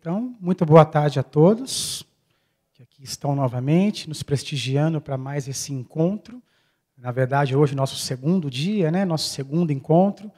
Então, muito boa tarde a todos que aqui estão novamente, nos prestigiando para mais esse encontro. Na verdade, hoje nosso segundo dia, né? Nosso segundo encontro.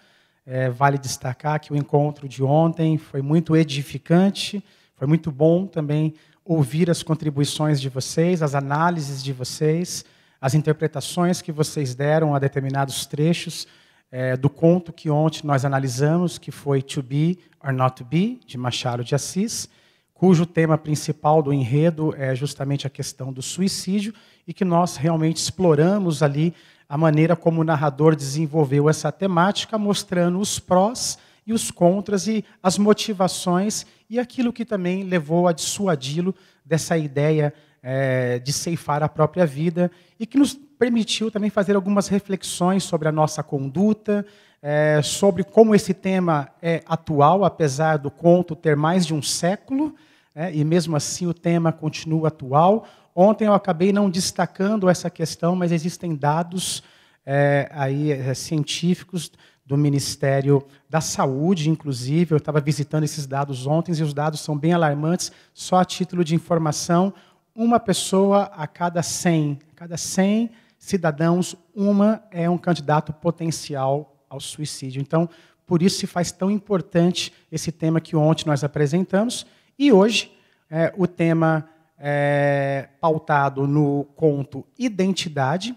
É, vale destacar que o encontro de ontem foi muito edificante, foi muito bom também ouvir as contribuições de vocês, as análises de vocês, as interpretações que vocês deram a determinados trechos é, do conto que ontem nós analisamos, que foi To Be or Not to Be, de Machado de Assis, cujo tema principal do enredo é justamente a questão do suicídio e que nós realmente exploramos ali a maneira como o narrador desenvolveu essa temática, mostrando os prós e os contras e as motivações e aquilo que também levou a dissuadi-lo dessa ideia é, de ceifar a própria vida e que nos permitiu também fazer algumas reflexões sobre a nossa conduta, é, sobre como esse tema é atual, apesar do conto ter mais de um século, é, e mesmo assim o tema continua atual. Ontem eu acabei não destacando essa questão, mas existem dados é, aí, é, científicos do Ministério da Saúde, inclusive. Eu estava visitando esses dados ontem e os dados são bem alarmantes. Só a título de informação, uma pessoa a cada 100, a cada 100 cidadãos, uma é um candidato potencial ao suicídio. Então, por isso se faz tão importante esse tema que ontem nós apresentamos. E hoje, é, o tema é, pautado no conto Identidade.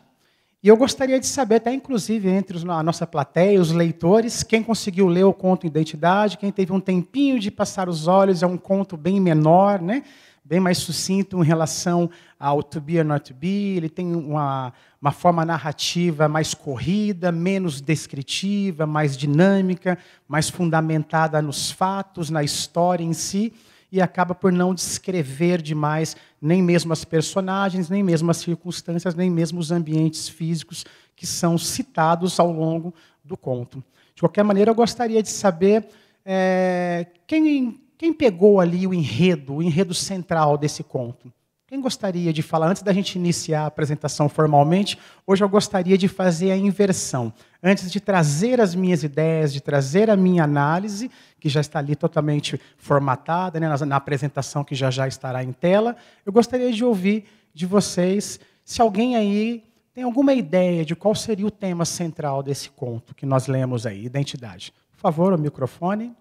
E eu gostaria de saber, até inclusive entre a nossa plateia, os leitores, quem conseguiu ler o conto Identidade, quem teve um tempinho de passar os olhos, é um conto bem menor, né? bem mais sucinto em relação ao to be or not to be, ele tem uma, uma forma narrativa mais corrida, menos descritiva, mais dinâmica, mais fundamentada nos fatos, na história em si, e acaba por não descrever demais nem mesmo as personagens, nem mesmo as circunstâncias, nem mesmo os ambientes físicos que são citados ao longo do conto. De qualquer maneira, eu gostaria de saber é, quem quem pegou ali o enredo, o enredo central desse conto? Quem gostaria de falar, antes da gente iniciar a apresentação formalmente, hoje eu gostaria de fazer a inversão. Antes de trazer as minhas ideias, de trazer a minha análise, que já está ali totalmente formatada, né, na, apresentação que já já estará em tela, eu gostaria de ouvir de vocês se alguém aí tem alguma ideia de qual seria o tema central desse conto que nós lemos aí, identidade. Por favor, o microfone.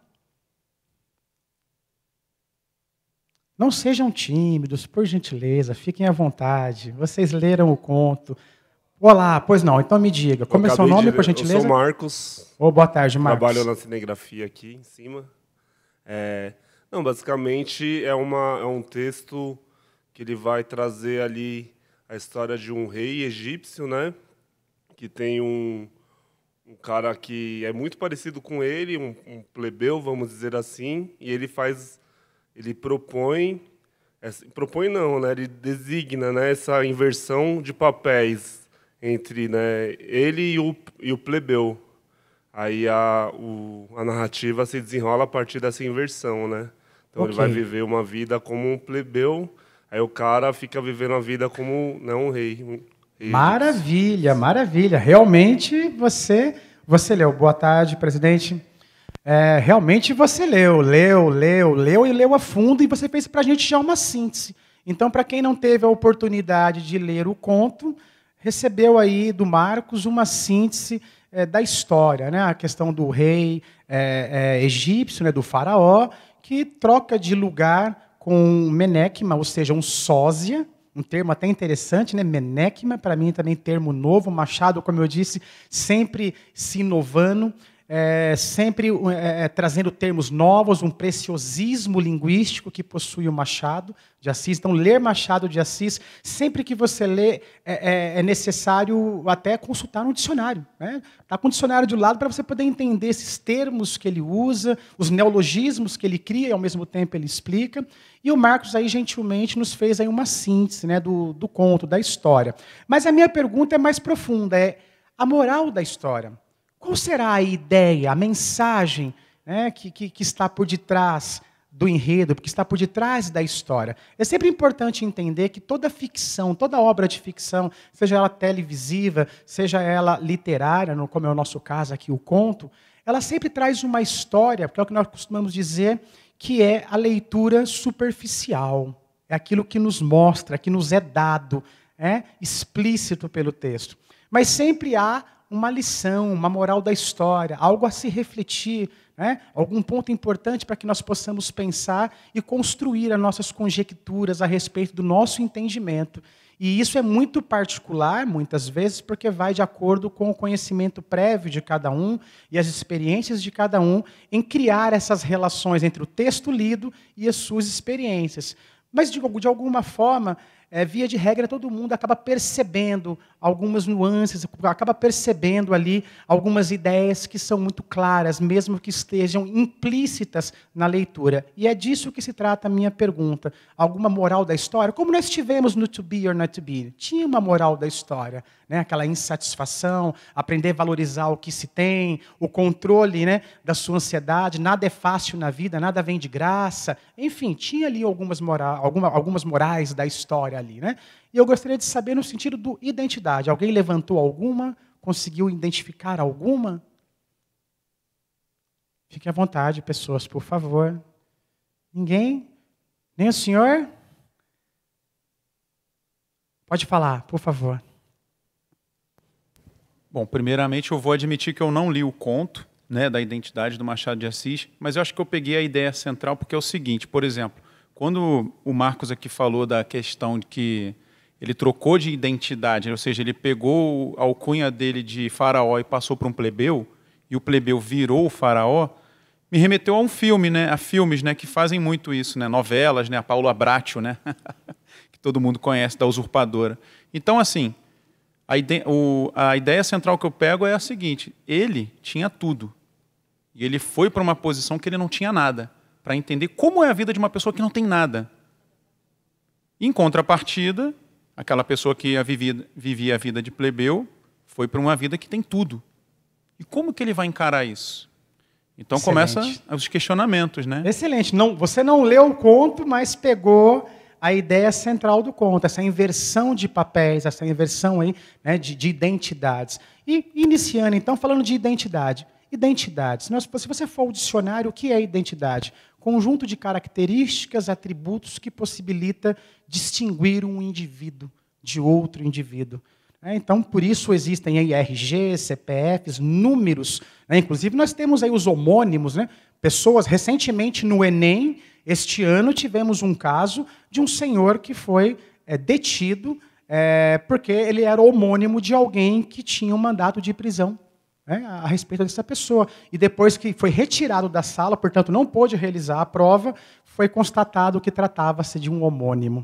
Não sejam tímidos, por gentileza, fiquem à vontade. Vocês leram o conto. Olá, pois não, então me diga, como é seu nome, por gentileza? Eu sou Marcos. Oh, boa tarde, Marcos. Trabalho na cinegrafia aqui em cima. É... Não, basicamente é, uma, é um texto que ele vai trazer ali a história de um rei egípcio, né? Que tem um, um cara que é muito parecido com ele, um, um plebeu, vamos dizer assim, e ele faz ele propõe, é, propõe não, né? Ele designa, né, essa inversão de papéis entre, né, ele e o, e o plebeu. Aí a, o, a narrativa se desenrola a partir dessa inversão, né? Então okay. ele vai viver uma vida como um plebeu, aí o cara fica vivendo a vida como não né, um rei. Um rei. Maravilha, maravilha. Realmente você, você leu. Boa tarde, presidente é, realmente você leu, leu, leu, leu e leu a fundo e você fez para a gente já uma síntese. Então, para quem não teve a oportunidade de ler o conto, recebeu aí do Marcos uma síntese é, da história, né? a questão do rei é, é egípcio, né? do faraó, que troca de lugar com Menecma, ou seja, um sósia, um termo até interessante, né? Menecma, para mim também termo novo, Machado, como eu disse, sempre se inovando é, sempre é, é, trazendo termos novos, um preciosismo linguístico que possui o Machado de Assis. Então, ler Machado de Assis, sempre que você lê, é, é, é necessário até consultar um dicionário. Né? Tá com o dicionário de lado para você poder entender esses termos que ele usa, os neologismos que ele cria e, ao mesmo tempo, ele explica. E o Marcos aí gentilmente nos fez aí uma síntese né, do, do conto, da história. Mas a minha pergunta é mais profunda, é a moral da história. Qual será a ideia, a mensagem né, que, que, que está por detrás do enredo, que está por detrás da história. É sempre importante entender que toda ficção, toda obra de ficção, seja ela televisiva, seja ela literária, como é o nosso caso aqui, o conto, ela sempre traz uma história, porque é o que nós costumamos dizer, que é a leitura superficial. É aquilo que nos mostra, que nos é dado, é explícito pelo texto. Mas sempre há uma lição, uma moral da história, algo a se refletir, né? algum ponto importante para que nós possamos pensar e construir as nossas conjecturas a respeito do nosso entendimento. E isso é muito particular, muitas vezes, porque vai de acordo com o conhecimento prévio de cada um e as experiências de cada um em criar essas relações entre o texto lido e as suas experiências. Mas, de, de alguma forma, é, via de regra, todo mundo acaba percebendo algumas nuances, acaba percebendo ali algumas ideias que são muito claras, mesmo que estejam implícitas na leitura. E é disso que se trata a minha pergunta. Alguma moral da história? Como nós tivemos no To Be or Not To Be? Tinha uma moral da história, né? aquela insatisfação, aprender a valorizar o que se tem, o controle né, da sua ansiedade, nada é fácil na vida, nada vem de graça. Enfim, tinha ali algumas, mora alguma, algumas morais da história ali. Né? E eu gostaria de saber no sentido do identidade Alguém levantou alguma? Conseguiu identificar alguma? Fique à vontade, pessoas, por favor. Ninguém? Nem o senhor? Pode falar, por favor. Bom, primeiramente eu vou admitir que eu não li o conto né, da identidade do Machado de Assis, mas eu acho que eu peguei a ideia central porque é o seguinte, por exemplo, quando o Marcos aqui falou da questão de que ele trocou de identidade, ou seja, ele pegou a alcunha dele de faraó e passou para um plebeu, e o plebeu virou o faraó, me remeteu a um filme, né, a filmes, né, que fazem muito isso, né, novelas, né, a Paula Bracho, né, que todo mundo conhece da usurpadora. Então, assim, a, ide o, a ideia central que eu pego é a seguinte: ele tinha tudo e ele foi para uma posição que ele não tinha nada, para entender como é a vida de uma pessoa que não tem nada. Em contrapartida, Aquela pessoa que vivia, vivia a vida de plebeu foi para uma vida que tem tudo. E como que ele vai encarar isso? Então Excelente. começa os questionamentos, né? Excelente. Não, você não leu o conto, mas pegou a ideia central do conto, essa inversão de papéis, essa inversão aí, né, de, de, identidades. E iniciando, então, falando de identidade. Identidade. Se, se você for ao dicionário, o que é identidade? conjunto de características, atributos que possibilita distinguir um indivíduo de outro indivíduo. É, então, por isso existem aí RG, CPFs, números. Né? Inclusive, nós temos aí os homônimos, né? pessoas. Recentemente, no Enem, este ano, tivemos um caso de um senhor que foi é, detido é, porque ele era homônimo de alguém que tinha um mandato de prisão né, a respeito dessa pessoa. E depois que foi retirado da sala, portanto não pôde realizar a prova, foi constatado que tratava-se de um homônimo.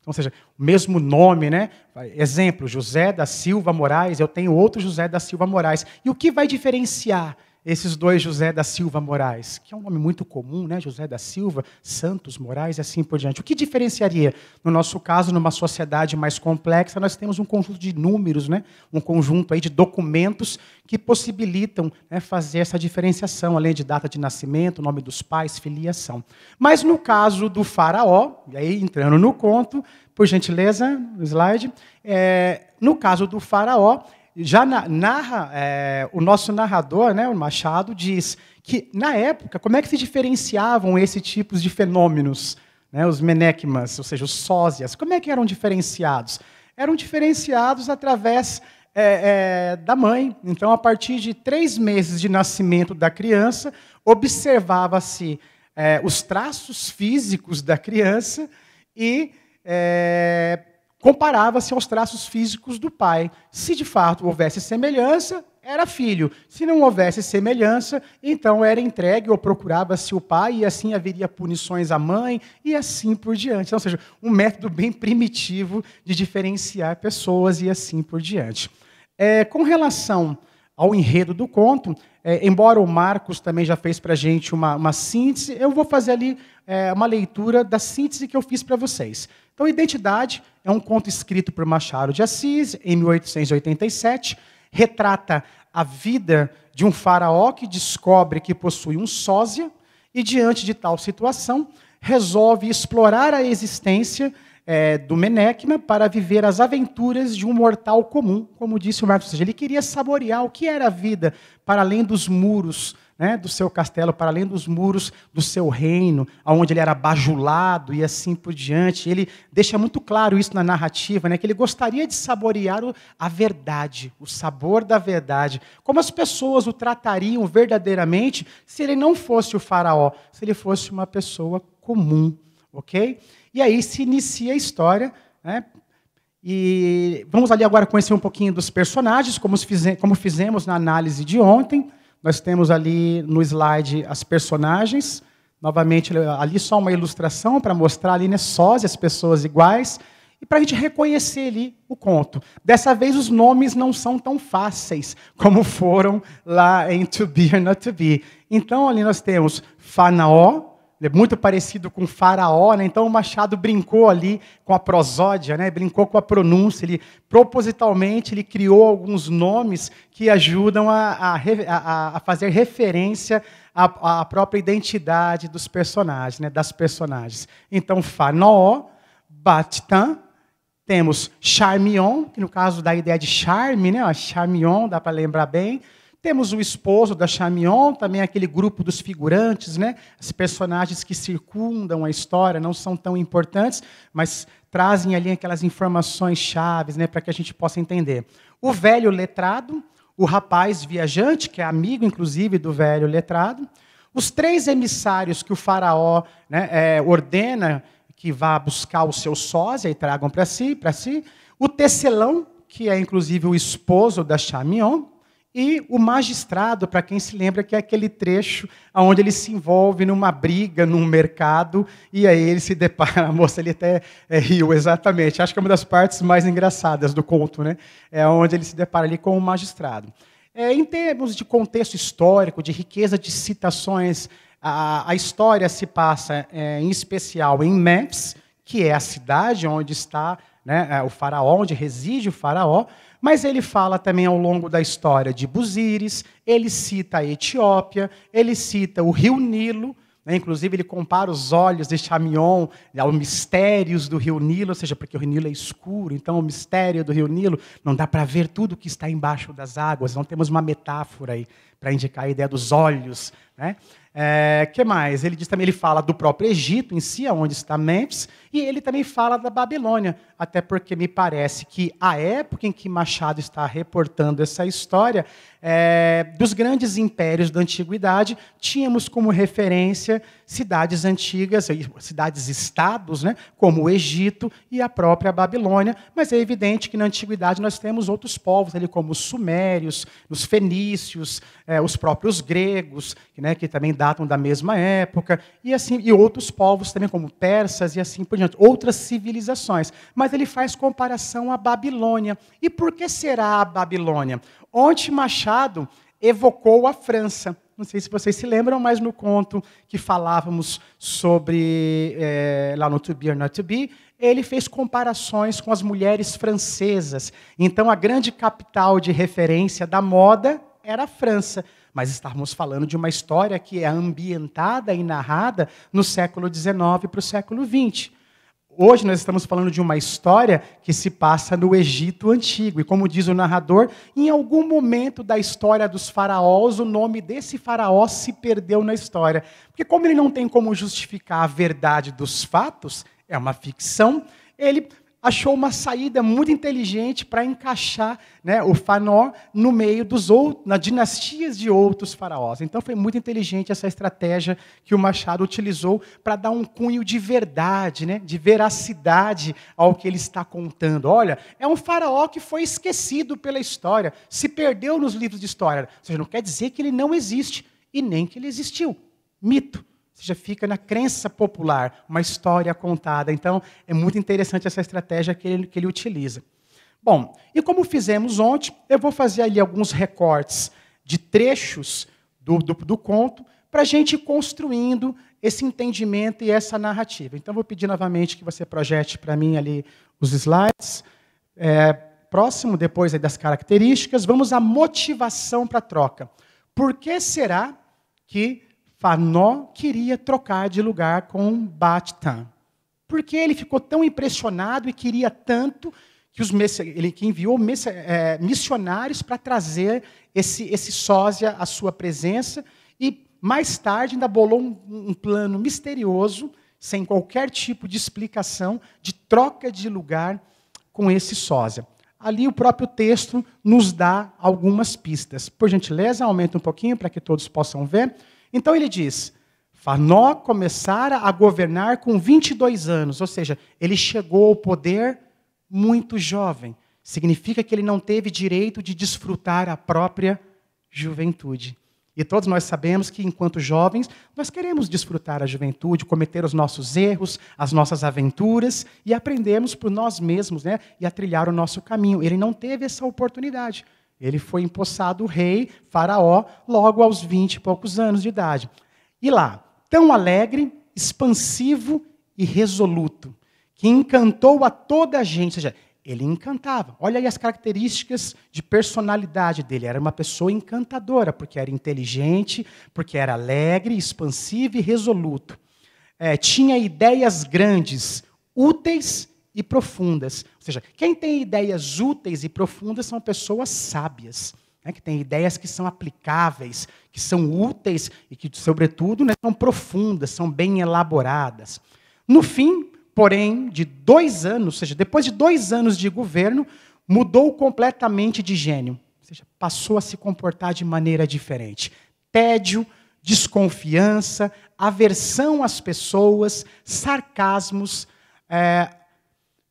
Então, ou seja, o mesmo nome, né? Exemplo, José da Silva Moraes, eu tenho outro José da Silva Moraes. E o que vai diferenciar esses dois José da Silva Moraes, que é um nome muito comum, né? José da Silva, Santos Moraes e assim por diante. O que diferenciaria? No nosso caso, numa sociedade mais complexa, nós temos um conjunto de números, né? um conjunto aí de documentos que possibilitam né, fazer essa diferenciação, além de data de nascimento, nome dos pais, filiação. Mas no caso do faraó, e aí entrando no conto, por gentileza, slide, é, no caso do faraó, já na, narra, é, o nosso narrador, né, o Machado, diz que, na época, como é que se diferenciavam esses tipos de fenômenos, né, os menecmas, ou seja, os sósias, como é que eram diferenciados? Eram diferenciados através é, é, da mãe. Então, a partir de três meses de nascimento da criança, observava-se é, os traços físicos da criança e é, Comparava-se aos traços físicos do pai. Se de fato houvesse semelhança, era filho. Se não houvesse semelhança, então era entregue ou procurava-se o pai, e assim haveria punições à mãe, e assim por diante. Então, ou seja, um método bem primitivo de diferenciar pessoas e assim por diante. É, com relação ao enredo do conto, é, embora o Marcos também já fez para a gente uma, uma síntese, eu vou fazer ali é, uma leitura da síntese que eu fiz para vocês. Então, Identidade é um conto escrito por Machado de Assis, em 1887, retrata a vida de um faraó que descobre que possui um sósia e, diante de tal situação, resolve explorar a existência é, do Menecma para viver as aventuras de um mortal comum. Como disse o Marcos, ou seja, ele queria saborear o que era a vida para além dos muros né, do seu castelo, para além dos muros do seu reino, aonde ele era bajulado e assim por diante. Ele deixa muito claro isso na narrativa, né, que ele gostaria de saborear o, a verdade, o sabor da verdade. Como as pessoas o tratariam verdadeiramente se ele não fosse o faraó, se ele fosse uma pessoa comum, ok? E aí se inicia a história, né, e vamos ali agora conhecer um pouquinho dos personagens, como, fizemos na análise de ontem. Nós temos ali no slide as personagens. Novamente, ali só uma ilustração para mostrar ali, né, só as pessoas iguais e para a gente reconhecer ali o conto. Dessa vez, os nomes não são tão fáceis como foram lá em To Be or Not To Be. Então, ali nós temos Fanaó, é muito parecido com Faraó, né? então o Machado brincou ali com a prosódia, né? brincou com a pronúncia, ele propositalmente ele criou alguns nomes que ajudam a, a, a fazer referência à, à, própria identidade dos personagens, né? das personagens. Então, Fanoó, Batitan, temos Charmion, que no caso da ideia de charme, né? Charmion, dá para lembrar bem, temos o esposo da Chamion, também aquele grupo dos figurantes, né? As personagens que circundam a história não são tão importantes, mas trazem ali aquelas informações chaves, né, para que a gente possa entender. O velho letrado, o rapaz viajante, que é amigo, inclusive, do velho letrado, os três emissários que o faraó né, é, ordena que vá buscar o seu sósia e tragam para si, para si, o tecelão, que é inclusive o esposo da Chamion, e o magistrado, para quem se lembra, que é aquele trecho onde ele se envolve numa briga num mercado e aí ele se depara. A moça ele até é, riu, exatamente. Acho que é uma das partes mais engraçadas do conto, né? É onde ele se depara ali com o magistrado. É, em termos de contexto histórico, de riqueza de citações, a, a história se passa, é, em especial, em Memphis, que é a cidade onde está né, é, o faraó, onde reside o faraó, mas ele fala também ao longo da história de Buzires, ele cita a Etiópia, ele cita o rio Nilo, né, inclusive ele compara os olhos de Chamion aos mistérios do rio Nilo, ou seja, porque o rio Nilo é escuro, então o mistério do rio Nilo não dá para ver tudo que está embaixo das águas, não temos uma metáfora aí para indicar a ideia dos olhos, né? É, que mais? Ele diz também, ele fala do próprio Egito em si, onde está Memphis, e ele também fala da Babilônia, até porque me parece que a época em que Machado está reportando essa história, é, dos grandes impérios da antiguidade, tínhamos como referência cidades antigas, cidades-estados, né, como o Egito e a própria Babilônia, mas é evidente que na antiguidade nós temos outros povos, ali como os sumérios, os fenícios, é, os próprios gregos, né, que também datam da mesma época, e assim e outros povos também, como persas e assim por diante outras civilizações. Mas ele faz comparação à Babilônia. E por que será a Babilônia? Ontem Machado evocou a França. Não sei se vocês se lembram, mas no conto que falávamos sobre é, lá no To Be or Not To Be, ele fez comparações com as mulheres francesas. Então, a grande capital de referência da moda era a França mas estamos falando de uma história que é ambientada e narrada no século XIX para o século XX. Hoje nós estamos falando de uma história que se passa no Egito antigo. E como diz o narrador, em algum momento da história dos faraós, o nome desse faraó se perdeu na história. Porque, como ele não tem como justificar a verdade dos fatos, é uma ficção, ele achou uma saída muito inteligente para encaixar né, o Fanó no meio dos outros, nas dinastias de outros faraós. Então foi muito inteligente essa estratégia que o Machado utilizou para dar um cunho de verdade, né, de veracidade ao que ele está contando. Olha, é um faraó que foi esquecido pela história, se perdeu nos livros de história. Ou seja, não quer dizer que ele não existe e nem que ele existiu. Mito. Você já fica na crença popular, uma história contada. Então, é muito interessante essa estratégia que ele, que ele utiliza. Bom, e como fizemos ontem, eu vou fazer ali alguns recortes de trechos do, do, do conto para a gente ir construindo esse entendimento e essa narrativa. Então, vou pedir novamente que você projete para mim ali os slides. É, próximo, depois das características, vamos à motivação para a troca. Por que será que Fanó queria trocar de lugar com Batã. Porque ele ficou tão impressionado e queria tanto que os ele que enviou é, missionários para trazer esse, esse sósia à sua presença e mais tarde ainda bolou um, um plano misterioso, sem qualquer tipo de explicação, de troca de lugar com esse sósia. Ali o próprio texto nos dá algumas pistas. Por gentileza, aumenta um pouquinho para que todos possam ver. Então ele diz: Fanó começara a governar com 22 anos, ou seja, ele chegou ao poder muito jovem. Significa que ele não teve direito de desfrutar a própria juventude. E todos nós sabemos que, enquanto jovens, nós queremos desfrutar a juventude, cometer os nossos erros, as nossas aventuras e aprendermos por nós mesmos né, e a trilhar o nosso caminho. Ele não teve essa oportunidade. Ele foi empossado rei, faraó, logo aos vinte e poucos anos de idade. E lá, tão alegre, expansivo e resoluto, que encantou a toda a gente. Ou seja, ele encantava. Olha aí as características de personalidade dele. Era uma pessoa encantadora, porque era inteligente, porque era alegre, expansivo e resoluto. É, tinha ideias grandes, úteis e profundas. Ou seja, quem tem ideias úteis e profundas são pessoas sábias, né, que têm ideias que são aplicáveis, que são úteis e que, sobretudo, né, são profundas, são bem elaboradas. No fim, porém, de dois anos, ou seja, depois de dois anos de governo, mudou completamente de gênio. Ou seja, passou a se comportar de maneira diferente. Tédio, desconfiança, aversão às pessoas, sarcasmos, é,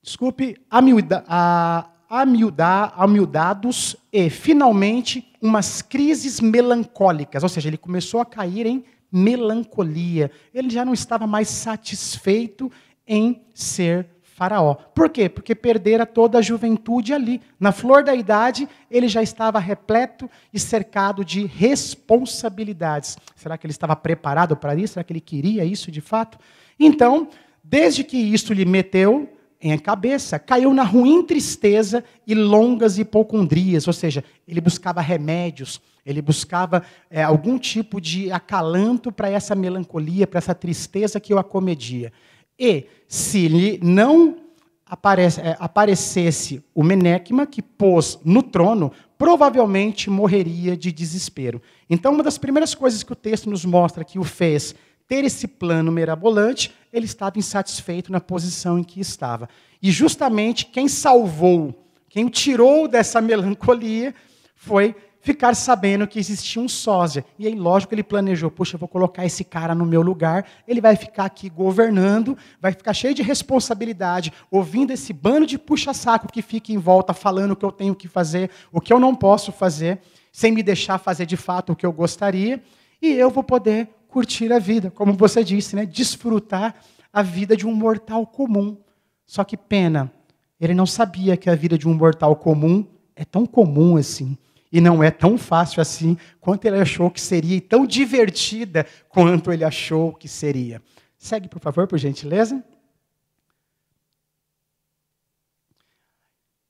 desculpe, amiuda, a, amiudados e, finalmente, umas crises melancólicas. Ou seja, ele começou a cair em melancolia. Ele já não estava mais satisfeito em ser faraó. Por quê? Porque perdera toda a juventude ali. Na flor da idade, ele já estava repleto e cercado de responsabilidades. Será que ele estava preparado para isso? Será que ele queria isso de fato? Então, desde que isso lhe meteu, em cabeça, caiu na ruim tristeza e longas hipocondrias, ou seja, ele buscava remédios, ele buscava é, algum tipo de acalanto para essa melancolia, para essa tristeza que o acomedia. E se lhe não aparece, é, aparecesse o Menecma, que pôs no trono, provavelmente morreria de desespero. Então, uma das primeiras coisas que o texto nos mostra que o fez ter esse plano mirabolante ele estava insatisfeito na posição em que estava. E justamente quem salvou, quem o tirou dessa melancolia, foi ficar sabendo que existia um sósia. E aí, lógico, ele planejou: puxa, eu vou colocar esse cara no meu lugar, ele vai ficar aqui governando, vai ficar cheio de responsabilidade, ouvindo esse bando de puxa-saco que fica em volta falando o que eu tenho que fazer, o que eu não posso fazer, sem me deixar fazer de fato o que eu gostaria, e eu vou poder curtir a vida, como você disse, né? desfrutar a vida de um mortal comum. Só que pena, ele não sabia que a vida de um mortal comum é tão comum assim. E não é tão fácil assim quanto ele achou que seria, e tão divertida quanto ele achou que seria. Segue, por favor, por gentileza.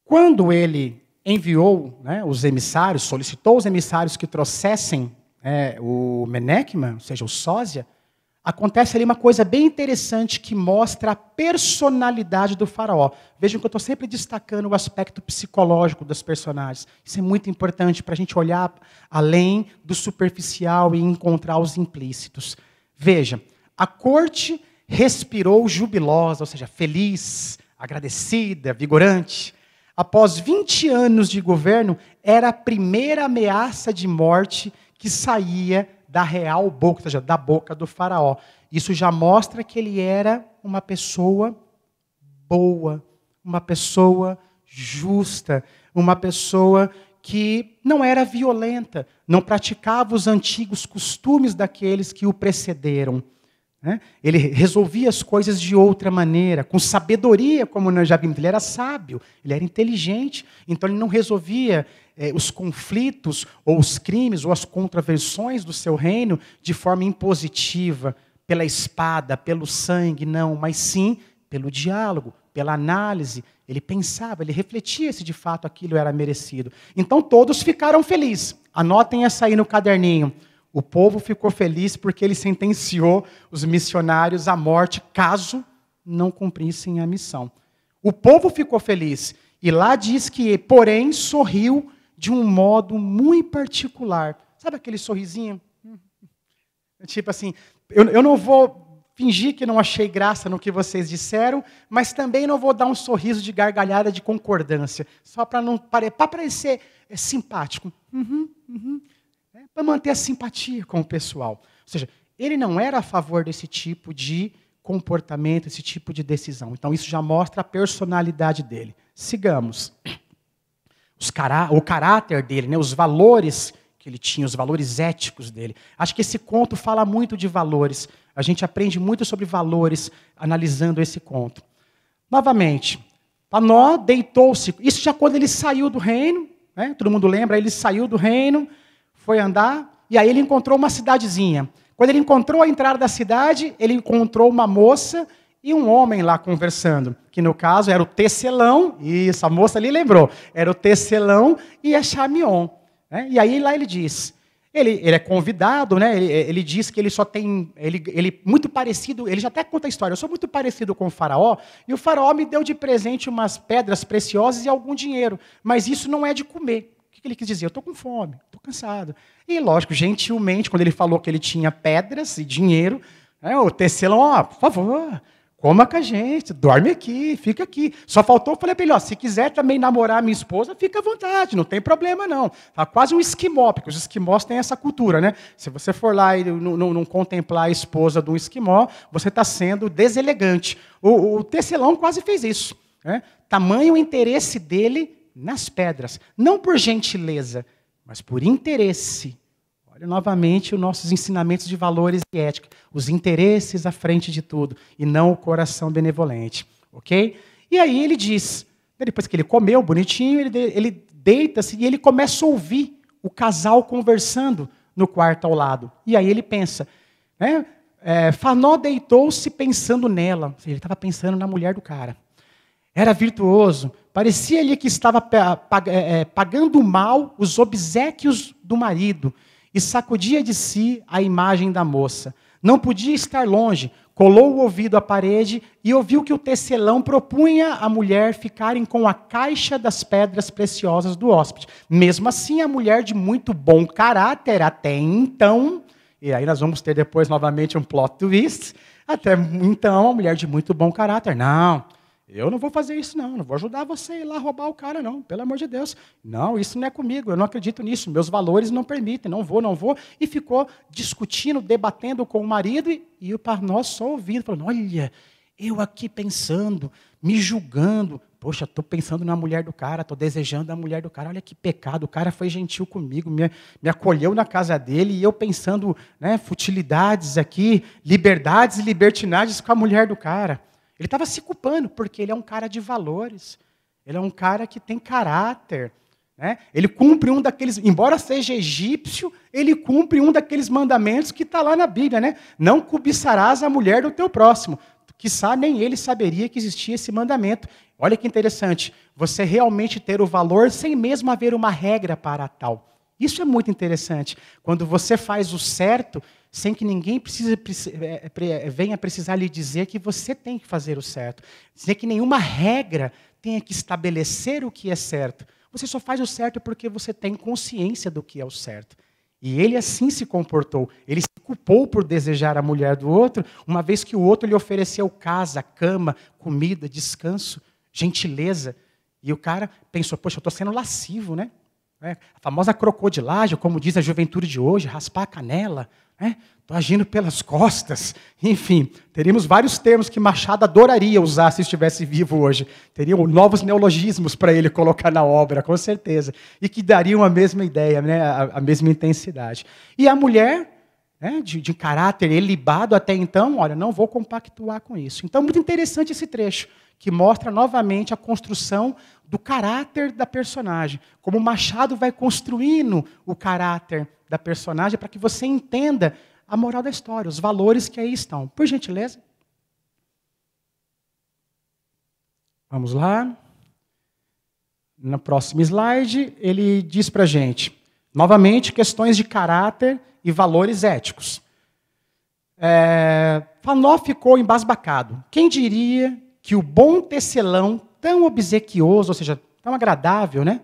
Quando ele enviou né, os emissários, solicitou os emissários que trouxessem é, o Menekman, ou seja, o sósia, acontece ali uma coisa bem interessante que mostra a personalidade do faraó. Vejam que eu estou sempre destacando o aspecto psicológico dos personagens. Isso é muito importante para a gente olhar além do superficial e encontrar os implícitos. Veja, a corte respirou jubilosa, ou seja, feliz, agradecida, vigorante. Após 20 anos de governo, era a primeira ameaça de morte que saía da real boca, ou seja, da boca do faraó. Isso já mostra que ele era uma pessoa boa, uma pessoa justa, uma pessoa que não era violenta, não praticava os antigos costumes daqueles que o precederam. Né? Ele resolvia as coisas de outra maneira, com sabedoria, como nós já vimos. Ele era sábio, ele era inteligente, então ele não resolvia é, os conflitos ou os crimes ou as contravenções do seu reino de forma impositiva, pela espada, pelo sangue, não, mas sim pelo diálogo, pela análise. Ele pensava, ele refletia se de fato aquilo era merecido. Então todos ficaram felizes. Anotem essa aí no caderninho. O povo ficou feliz porque ele sentenciou os missionários à morte caso não cumprissem a missão. O povo ficou feliz. E lá diz que, porém, sorriu de um modo muito particular. Sabe aquele sorrisinho? Tipo assim, eu, eu não vou fingir que não achei graça no que vocês disseram, mas também não vou dar um sorriso de gargalhada de concordância, só para não para parecer é, simpático, uhum, uhum. é, para manter a simpatia com o pessoal. Ou seja, ele não era a favor desse tipo de comportamento, esse tipo de decisão. Então isso já mostra a personalidade dele. Sigamos cará o caráter dele, né? os valores que ele tinha, os valores éticos dele. Acho que esse conto fala muito de valores. A gente aprende muito sobre valores analisando esse conto. Novamente, Panó deitou-se. Isso já quando ele saiu do reino, né? todo mundo lembra, ele saiu do reino, foi andar, e aí ele encontrou uma cidadezinha. Quando ele encontrou a entrada da cidade, ele encontrou uma moça e um homem lá conversando, que no caso era o tecelão, e essa moça ali lembrou, era o tecelão e a é Chamion. Né? E aí lá ele diz, ele, ele é convidado, né? ele, ele diz que ele só tem, ele, ele muito parecido, ele já até conta a história, eu sou muito parecido com o faraó, e o faraó me deu de presente umas pedras preciosas e algum dinheiro, mas isso não é de comer O que ele quis dizer? Eu estou com fome, estou cansado. E, lógico, gentilmente, quando ele falou que ele tinha pedras e dinheiro, né, o tecelão, ó, por favor, Coma com a gente, dorme aqui, fica aqui. Só faltou, eu falei para ele, ó, se quiser também namorar minha esposa, fica à vontade, não tem problema não. Tá quase um esquimó, porque os esquimós têm essa cultura, né? Se você for lá e não, não, não contemplar a esposa de um esquimó, você está sendo deselegante. O, o tecelão quase fez isso. Né? Tamanho o interesse dele nas pedras. Não por gentileza, mas por interesse Olha novamente os nossos ensinamentos de valores e ética, os interesses à frente de tudo e não o coração benevolente, ok? E aí ele diz, depois que ele comeu bonitinho, ele, ele deita-se e ele começa a ouvir o casal conversando no quarto ao lado. E aí ele pensa, né? É, Fanó deitou-se pensando nela, ele estava pensando na mulher do cara. Era virtuoso, parecia-lhe que estava é, é, pagando mal os obsequios do marido e sacudia de si a imagem da moça. Não podia estar longe, colou o ouvido à parede e ouviu que o tecelão propunha à mulher ficarem com a caixa das pedras preciosas do hóspede. Mesmo assim, a mulher de muito bom caráter até então, e aí nós vamos ter depois novamente um plot twist, até então, a mulher de muito bom caráter, não, eu não vou fazer isso, não. Não vou ajudar você a ir lá roubar o cara, não. Pelo amor de Deus. Não, isso não é comigo. Eu não acredito nisso. Meus valores não permitem. Não vou, não vou. E ficou discutindo, debatendo com o marido e, e o nós só ouvindo. Falando: olha, eu aqui pensando, me julgando. Poxa, estou pensando na mulher do cara, estou desejando a mulher do cara. Olha que pecado, o cara foi gentil comigo, me, me acolheu na casa dele e eu pensando né, futilidades aqui, liberdades e libertinagens com a mulher do cara. Ele estava se culpando, porque ele é um cara de valores, ele é um cara que tem caráter. Né? Ele cumpre um daqueles, embora seja egípcio, ele cumpre um daqueles mandamentos que está lá na Bíblia, né? Não cobiçarás a mulher do teu próximo. Quizá nem ele saberia que existia esse mandamento. Olha que interessante. Você realmente ter o valor sem mesmo haver uma regra para tal. Isso é muito interessante. Quando você faz o certo, sem que ninguém precise, é, é, é, venha precisar lhe dizer que você tem que fazer o certo, sem que nenhuma regra tenha que estabelecer o que é certo. Você só faz o certo porque você tem consciência do que é o certo. E ele assim se comportou. Ele se culpou por desejar a mulher do outro, uma vez que o outro lhe ofereceu casa, cama, comida, descanso, gentileza. E o cara pensou: poxa, eu estou sendo lascivo, né? A famosa crocodilagem, como diz a juventude de hoje, raspar a canela, Estou é? agindo pelas costas. Enfim, teríamos vários termos que Machado adoraria usar se estivesse vivo hoje. Teriam novos neologismos para ele colocar na obra, com certeza. E que dariam a mesma ideia, né? a, a mesma intensidade. E a mulher, né, de, de caráter elibado até então, olha, não vou compactuar com isso. Então, muito interessante esse trecho, que mostra novamente a construção do caráter da personagem, como o Machado vai construindo o caráter da personagem para que você entenda a moral da história, os valores que aí estão. Por gentileza. Vamos lá. No próximo slide, ele diz para a gente, novamente, questões de caráter e valores éticos. É, Fanó ficou embasbacado. Quem diria que o bom tecelão, tão obsequioso, ou seja, tão agradável, né?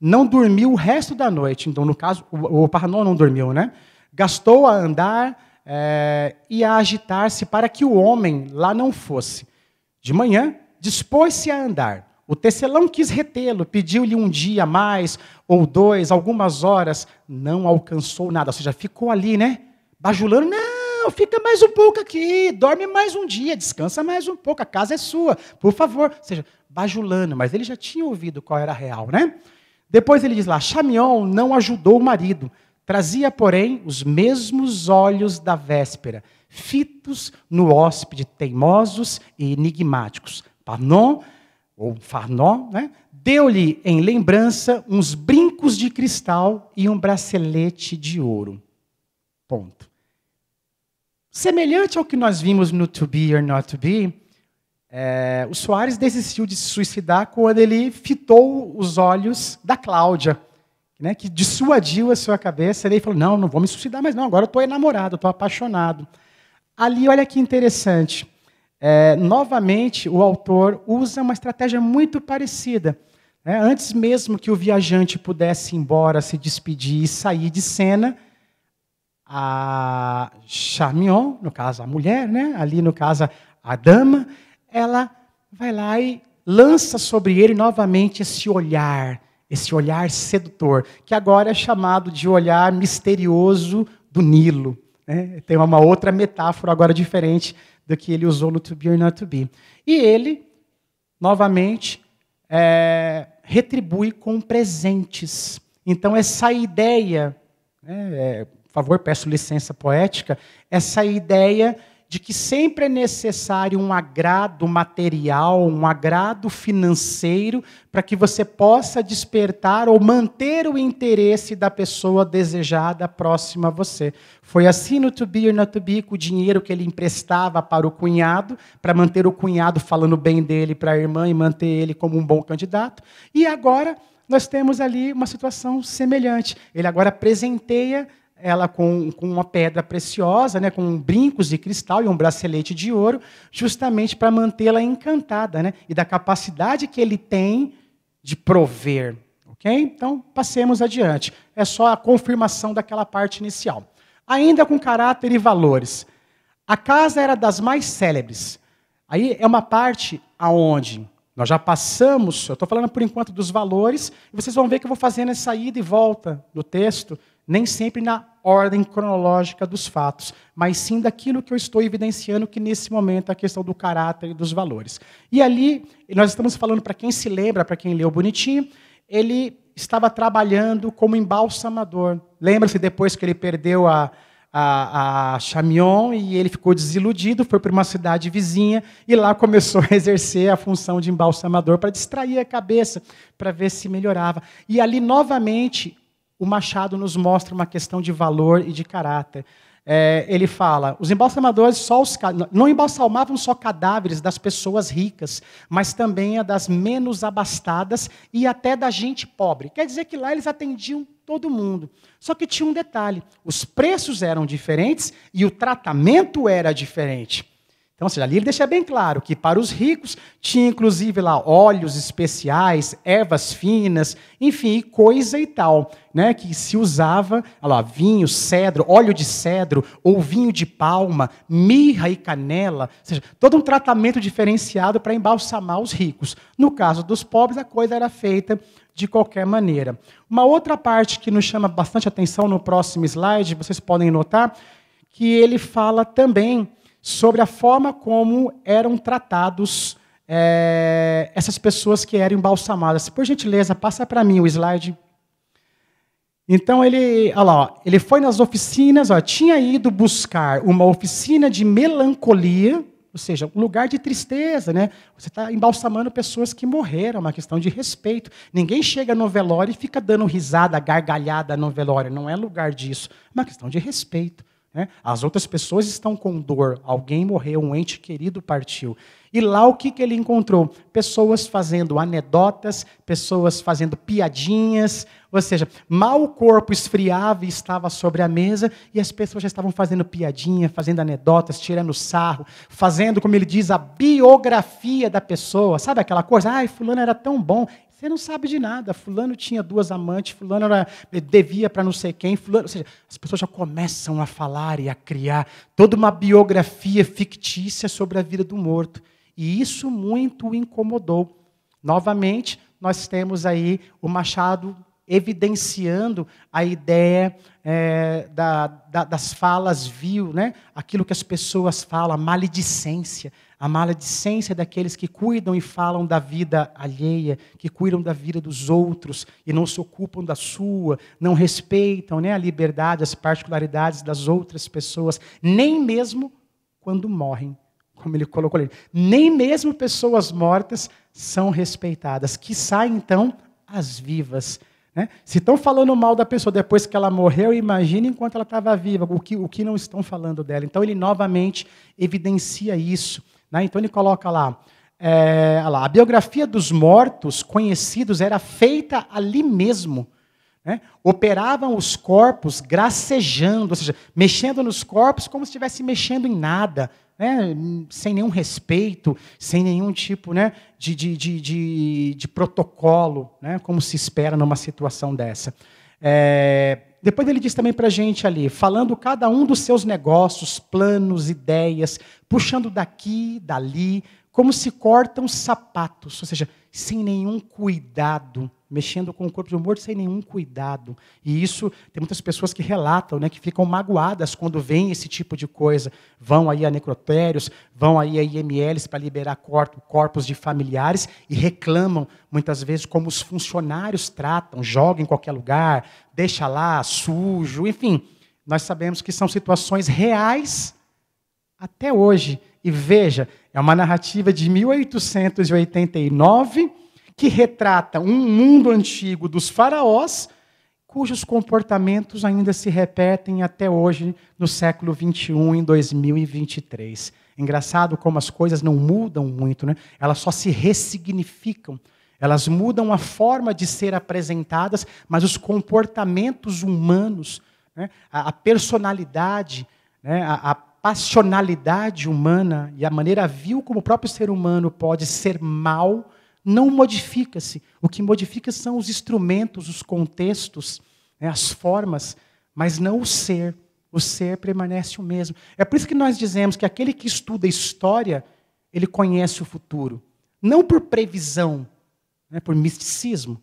não dormiu o resto da noite. Então, no caso, o, o não dormiu, né? Gastou a andar é, e a agitar-se para que o homem lá não fosse. De manhã, dispôs-se a andar. O tecelão quis retê-lo, pediu-lhe um dia mais, ou dois, algumas horas, não alcançou nada. Ou seja, ficou ali, né? Bajulando, não, fica mais um pouco aqui, dorme mais um dia, descansa mais um pouco, a casa é sua, por favor. Ou seja, bajulando, mas ele já tinha ouvido qual era a real, né? Depois ele diz lá: Chamion não ajudou o marido, trazia, porém, os mesmos olhos da véspera, fitos no hóspede, teimosos e enigmáticos. Panon ou Farnó, né? deu-lhe em lembrança uns brincos de cristal e um bracelete de ouro. Ponto. Semelhante ao que nós vimos no To Be or Not To Be, é, o Soares desistiu de se suicidar quando ele fitou os olhos da Cláudia, né, que dissuadiu a sua cabeça. Ele falou: Não, não vou me suicidar mais, não. Agora eu estou enamorado, estou apaixonado. Ali, olha que interessante é, novamente o autor usa uma estratégia muito parecida. Né? Antes mesmo que o viajante pudesse ir embora, se despedir e sair de cena, a Charmion, no caso a mulher, né? ali no caso a dama, ela vai lá e lança sobre ele novamente esse olhar, esse olhar sedutor, que agora é chamado de olhar misterioso do Nilo. Né? Tem uma outra metáfora agora diferente do que ele usou no to be or not to be. E ele, novamente, é, retribui com presentes. Então, essa ideia, né, é, por favor, peço licença poética, essa ideia de que sempre é necessário um agrado material, um agrado financeiro, para que você possa despertar ou manter o interesse da pessoa desejada próxima a você. Foi assim no To Be or Not To Be, com o dinheiro que ele emprestava para o cunhado, para manter o cunhado falando bem dele para a irmã e manter ele como um bom candidato. E agora nós temos ali uma situação semelhante. Ele agora presenteia ela com, com uma pedra preciosa, né, com brincos de cristal e um bracelete de ouro, justamente para mantê-la encantada, né, e da capacidade que ele tem de prover, ok? Então passemos adiante. É só a confirmação daquela parte inicial. Ainda com caráter e valores, a casa era das mais célebres. Aí é uma parte aonde nós já passamos, eu estou falando por enquanto dos valores, e vocês vão ver que eu vou fazendo essa ida e volta do texto nem sempre na ordem cronológica dos fatos, mas sim daquilo que eu estou evidenciando, que nesse momento é a questão do caráter e dos valores. E ali, nós estamos falando, para quem se lembra, para quem leu bonitinho, ele estava trabalhando como embalsamador. Lembra-se depois que ele perdeu a, a, a Chamion e ele ficou desiludido, foi para uma cidade vizinha e lá começou a exercer a função de embalsamador para distrair a cabeça, para ver se melhorava. E ali, novamente, o Machado nos mostra uma questão de valor e de caráter. É, ele fala: os embalsamadores só os, não embalsamavam só cadáveres das pessoas ricas, mas também a das menos abastadas e até da gente pobre. Quer dizer que lá eles atendiam todo mundo. Só que tinha um detalhe: os preços eram diferentes e o tratamento era diferente. Então, ou seja, ali ele deixa bem claro que para os ricos tinha inclusive lá óleos especiais, ervas finas, enfim, coisa e tal, né, que se usava, olha lá, vinho, cedro, óleo de cedro, ou vinho de palma, mirra e canela, ou seja, todo um tratamento diferenciado para embalsamar os ricos. No caso dos pobres, a coisa era feita de qualquer maneira. Uma outra parte que nos chama bastante atenção no próximo slide, vocês podem notar, que ele fala também sobre a forma como eram tratados é, essas pessoas que eram embalsamadas. Por gentileza, passa para mim o slide. Então ele, olha lá, ele foi nas oficinas, ó, tinha ido buscar uma oficina de melancolia, ou seja, um lugar de tristeza, né? Você está embalsamando pessoas que morreram, é uma questão de respeito. Ninguém chega no velório e fica dando risada, gargalhada no velório. Não é lugar disso, é uma questão de respeito. Né? As outras pessoas estão com dor, alguém morreu, um ente querido partiu. E lá o que, que ele encontrou? Pessoas fazendo anedotas, pessoas fazendo piadinhas, ou seja, mal o corpo esfriava e estava sobre a mesa, e as pessoas já estavam fazendo piadinha, fazendo anedotas, tirando sarro, fazendo, como ele diz, a biografia da pessoa. Sabe aquela coisa? Ai, fulano era tão bom, você não sabe de nada. Fulano tinha duas amantes, fulano era, devia para não sei quem, fulano. Ou seja, as pessoas já começam a falar e a criar toda uma biografia fictícia sobre a vida do morto. E isso muito o incomodou. Novamente, nós temos aí o Machado evidenciando a ideia é, da, da, das falas vil, né? aquilo que as pessoas falam, maledicência, a maledicência daqueles que cuidam e falam da vida alheia, que cuidam da vida dos outros e não se ocupam da sua, não respeitam né, a liberdade, as particularidades das outras pessoas, nem mesmo quando morrem, como ele colocou ali. Nem mesmo pessoas mortas são respeitadas, que saem então as vivas. Né? Se estão falando mal da pessoa depois que ela morreu, imagine enquanto ela estava viva, o que, o que não estão falando dela. Então ele novamente evidencia isso. Né? Então ele coloca lá, é, lá, a biografia dos mortos conhecidos era feita ali mesmo. Né? Operavam os corpos gracejando, ou seja, mexendo nos corpos como se estivesse mexendo em nada, né? sem nenhum respeito, sem nenhum tipo né? de, de, de, de, protocolo, né? como se espera numa situação dessa. É, depois ele diz também para a gente ali, falando cada um dos seus negócios, planos, ideias, puxando daqui, dali, como se cortam sapatos, ou seja, sem nenhum cuidado, mexendo com o corpo de um morto sem nenhum cuidado. E isso tem muitas pessoas que relatam, né, que ficam magoadas quando vem esse tipo de coisa. Vão aí a necrotérios, vão aí a IMLs para liberar corpos de familiares e reclamam muitas vezes como os funcionários tratam, jogam em qualquer lugar, deixa lá sujo, enfim. Nós sabemos que são situações reais até hoje. E veja, é uma narrativa de 1889 que retrata um mundo antigo dos faraós cujos comportamentos ainda se repetem até hoje no século 21 em 2023. Engraçado como as coisas não mudam muito, né? Elas só se ressignificam. Elas mudam a forma de ser apresentadas, mas os comportamentos humanos, né? a, personalidade, né? a, a passionalidade humana e a maneira vil como o próprio ser humano pode ser mal não modifica-se. O que modifica são os instrumentos, os contextos, né, as formas, mas não o ser. O ser permanece o mesmo. É por isso que nós dizemos que aquele que estuda história, ele conhece o futuro. Não por previsão, né, por misticismo,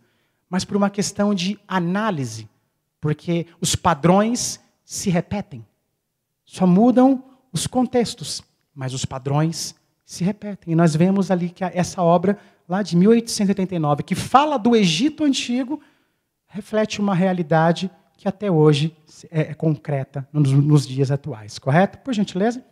mas por uma questão de análise, porque os padrões se repetem, só mudam os contextos, mas os padrões se repetem. E nós vemos ali que essa obra, lá de 1889, que fala do Egito Antigo, reflete uma realidade que até hoje é, é concreta nos, dias atuais, correto? Por gentileza.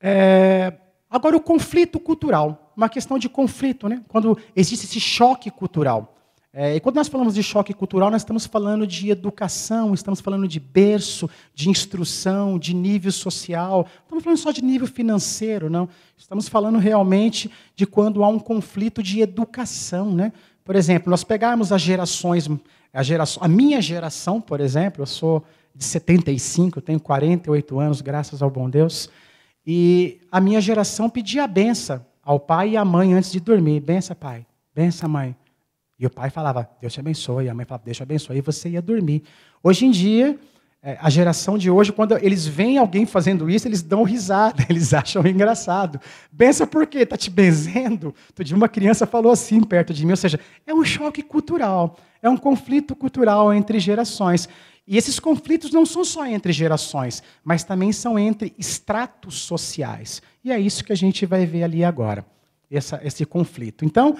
É, agora, o conflito cultural, uma questão de conflito, né? quando existe esse choque cultural. É, e quando nós falamos de choque cultural, nós estamos falando de educação, estamos falando de berço, de instrução, de nível social. Não estamos falando só de nível financeiro, não. Estamos falando realmente de quando há um conflito de educação, né? Por exemplo, nós pegarmos as gerações, a, geração, a minha geração, por exemplo, eu sou de 75, eu tenho 48 anos, graças ao bom Deus, e a minha geração pedia a benção ao pai e à mãe antes de dormir. Benção, pai. Benção, mãe. E o pai falava, Deus te abençoe. E a mãe falava, Deus te abençoe. E você ia dormir. Hoje em dia, é, a geração de hoje, quando eles veem alguém fazendo isso, eles dão risada, eles acham engraçado. Bença por quê? Está te benzendo? Todo dia uma criança falou assim perto de mim. Ou seja, é um choque cultural, é um conflito cultural entre gerações. E esses conflitos não são só entre gerações, mas também são entre estratos sociais. E é isso que a gente vai ver ali agora, essa, esse conflito. Então,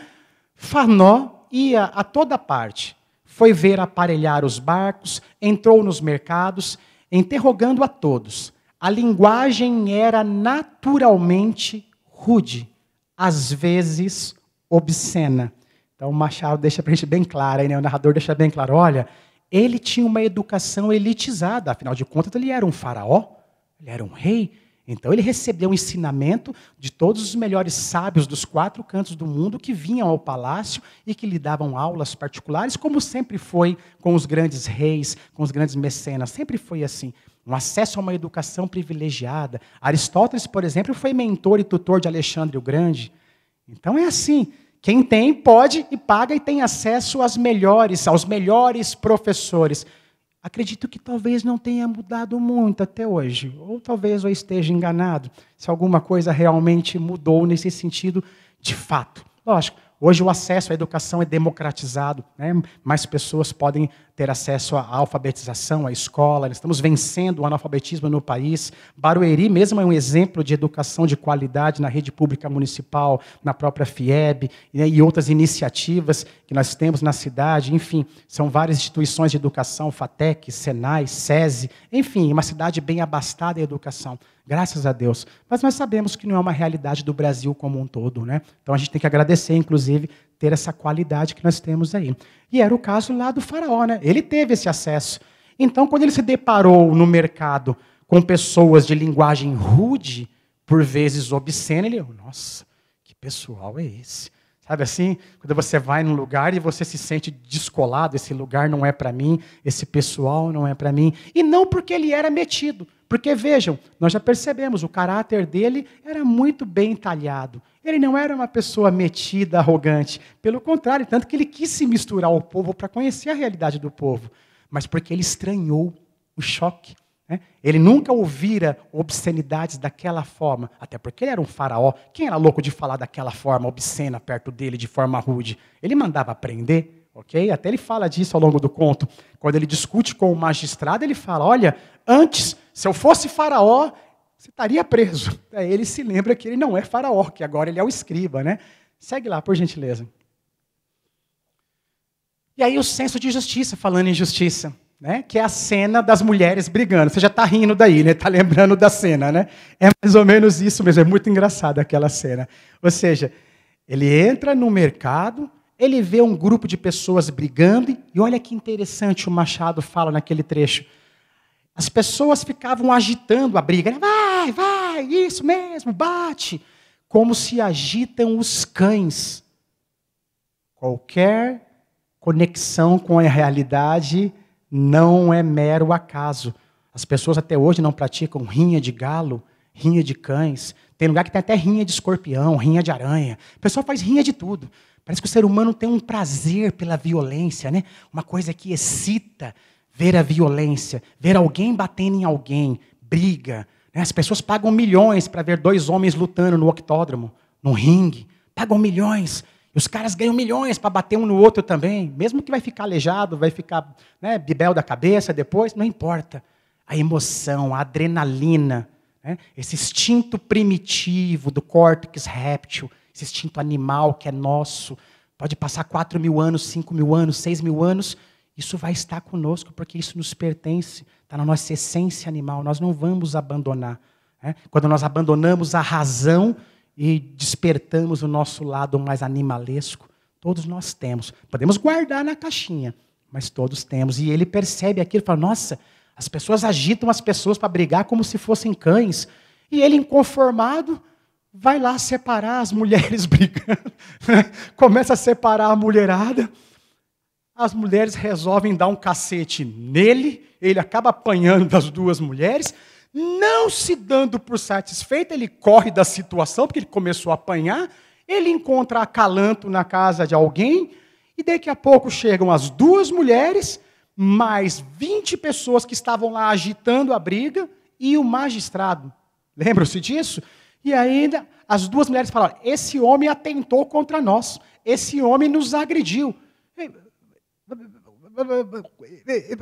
Fanó ia a toda parte. Foi ver aparelhar os barcos, entrou nos mercados, interrogando a todos. A linguagem era naturalmente rude, às vezes obscena. Então, o Machado deixa para a gente bem claro, aí, né? o narrador deixa bem claro: olha, ele tinha uma educação elitizada, afinal de contas, ele era um faraó, ele era um rei, então ele recebeu o ensinamento de todos os melhores sábios dos quatro cantos do mundo que vinham ao palácio e que lhe davam aulas particulares, como sempre foi com os grandes reis, com os grandes mecenas, sempre foi assim. Um acesso a uma educação privilegiada. Aristóteles, por exemplo, foi mentor e tutor de Alexandre o Grande. Então é assim. Quem tem, pode e paga e tem acesso às melhores, aos melhores professores. Acredito que talvez não tenha mudado muito até hoje, ou talvez eu esteja enganado, se alguma coisa realmente mudou nesse sentido de fato. Lógico, hoje o acesso à educação é democratizado, né? mais pessoas podem ter acesso à alfabetização, à escola. estamos vencendo o analfabetismo no país. Barueri mesmo é um exemplo de educação de qualidade na rede pública municipal, na própria FIEB né, e outras iniciativas que nós temos na cidade. Enfim, são várias instituições de educação, FATEC, SENAI, SESI. Enfim, uma cidade bem abastada em educação graças a Deus. Mas nós sabemos que não é uma realidade do Brasil como um todo, né? Então a gente tem que agradecer, inclusive, ter essa qualidade que nós temos aí. E era o caso lá do faraó, né? Ele teve esse acesso. Então, quando ele se deparou no mercado com pessoas de linguagem rude, por vezes obscena, ele, oh, nossa, que pessoal é esse? Sabe assim, quando você vai num lugar e você se sente descolado, esse lugar não é para mim, esse pessoal não é para mim. E não porque ele era metido, porque vejam, nós já percebemos, o caráter dele era muito bem talhado, ele não era uma pessoa metida, arrogante. Pelo contrário, tanto que ele quis se misturar ao povo para conhecer a realidade do povo, mas porque ele estranhou o choque. Né? Ele nunca ouvira obscenidades daquela forma, até porque ele era um faraó. Quem era louco de falar daquela forma obscena perto dele, de forma rude? Ele mandava aprender, ok? Até ele fala disso ao longo do conto. Quando ele discute com o magistrado, ele fala: Olha, antes, se eu fosse faraó, você estaria preso. Aí é, ele se lembra que ele não é faraó, que agora ele é o escriba, né? Segue lá, por gentileza. E aí o senso de justiça, falando em justiça, né? que é a cena das mulheres brigando. Você já está rindo daí, né? Está lembrando da cena, né? É mais ou menos isso mesmo, é muito engraçada aquela cena. Ou seja, ele entra no mercado, ele vê um grupo de pessoas brigando, e olha que interessante o Machado fala naquele trecho. As pessoas ficavam agitando a briga. Né? Vai, vai, isso mesmo, bate. Como se agitam os cães. Qualquer conexão com a realidade não é mero acaso. As pessoas até hoje não praticam rinha de galo, rinha de cães. Tem lugar que tem até rinha de escorpião, rinha de aranha. O pessoal faz rinha de tudo. Parece que o ser humano tem um prazer pela violência, né? Uma coisa que excita, ver a violência, ver alguém batendo em alguém, briga. Né? As pessoas pagam milhões para ver dois homens lutando no octódromo, no ringue. Pagam milhões. E os caras ganham milhões para bater um no outro também. Mesmo que vai ficar aleijado, vai ficar né, bibel da cabeça depois, não importa. A emoção, a adrenalina, né? esse instinto primitivo do córtex réptil, esse instinto animal que é nosso, pode passar 4 mil anos, 5 mil anos, 6 mil anos, isso vai estar conosco, porque isso nos pertence, está na nossa essência animal, nós não vamos abandonar. Né? Quando nós abandonamos a razão e despertamos o nosso lado mais animalesco, todos nós temos. Podemos guardar na caixinha, mas todos temos. E ele percebe aquilo e fala: nossa, as pessoas agitam as pessoas para brigar como se fossem cães. E ele, inconformado, vai lá separar as mulheres brigando, né? começa a separar a mulherada as mulheres resolvem dar um cacete nele, ele acaba apanhando das duas mulheres, não se dando por satisfeito, ele corre da situação, porque ele começou a apanhar, ele encontra acalanto na casa de alguém, e daqui a pouco chegam as duas mulheres, mais 20 pessoas que estavam lá agitando a briga, e o magistrado. Lembram-se disso? E ainda as duas mulheres falaram: esse homem atentou contra nós, esse homem nos agrediu.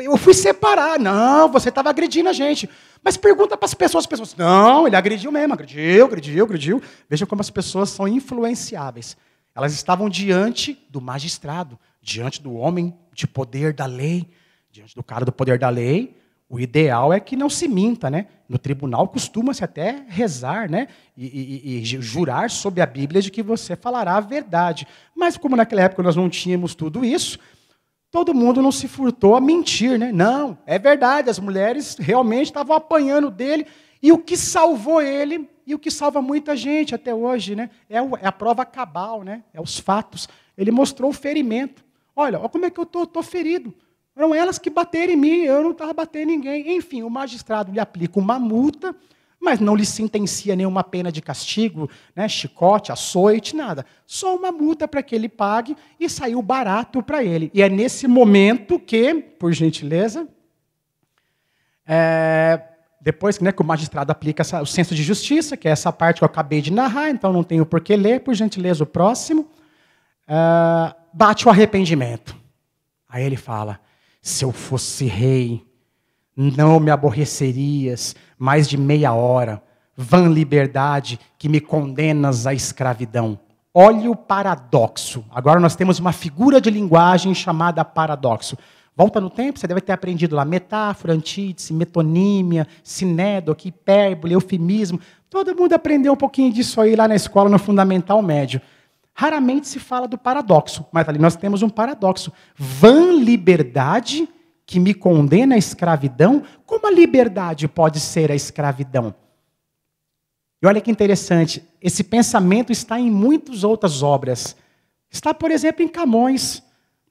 Eu fui separar. Não, você estava agredindo a gente. Mas pergunta para as pessoas. As pessoas, não, ele agrediu mesmo. Agrediu, agrediu, agrediu. Veja como as pessoas são influenciáveis. Elas estavam diante do magistrado, diante do homem de poder da lei, diante do cara do poder da lei. O ideal é que não se minta, né? No tribunal costuma-se até rezar, né? E, e, e, jurar sobre a Bíblia de que você falará a verdade. Mas como naquela época nós não tínhamos tudo isso, todo mundo não se furtou a mentir, né? Não, é verdade, as mulheres realmente estavam apanhando dele, e o que salvou ele, e o que salva muita gente até hoje, né? É, o, é a prova cabal, né? É os fatos. Ele mostrou o ferimento. Olha, olha como é que eu estou tô, tô ferido. Foram elas que bateram em mim, eu não estava batendo ninguém. Enfim, o magistrado lhe aplica uma multa, mas não lhe sentencia nenhuma pena de castigo, né, chicote, açoite, nada. Só uma multa para que ele pague e saiu barato para ele. E é nesse momento que, por gentileza, é, depois né, que o magistrado aplica essa, o senso de justiça, que é essa parte que eu acabei de narrar, então não tenho por que ler, por gentileza, o próximo, é, bate o arrependimento. Aí ele fala: se eu fosse rei não me aborrecerias mais de meia hora, vã liberdade que me condenas à escravidão. Olha o paradoxo. Agora nós temos uma figura de linguagem chamada paradoxo. Volta no tempo, você deve ter aprendido lá metáfora, antítese, metonímia, sinédoque, hipérbole, eufemismo. Todo mundo aprendeu um pouquinho disso aí lá na escola, no fundamental médio. Raramente se fala do paradoxo, mas ali nós temos um paradoxo. Vã liberdade que me condena à escravidão, como a liberdade pode ser a escravidão? E olha que interessante, esse pensamento está em muitas outras obras. Está, por exemplo, em Camões.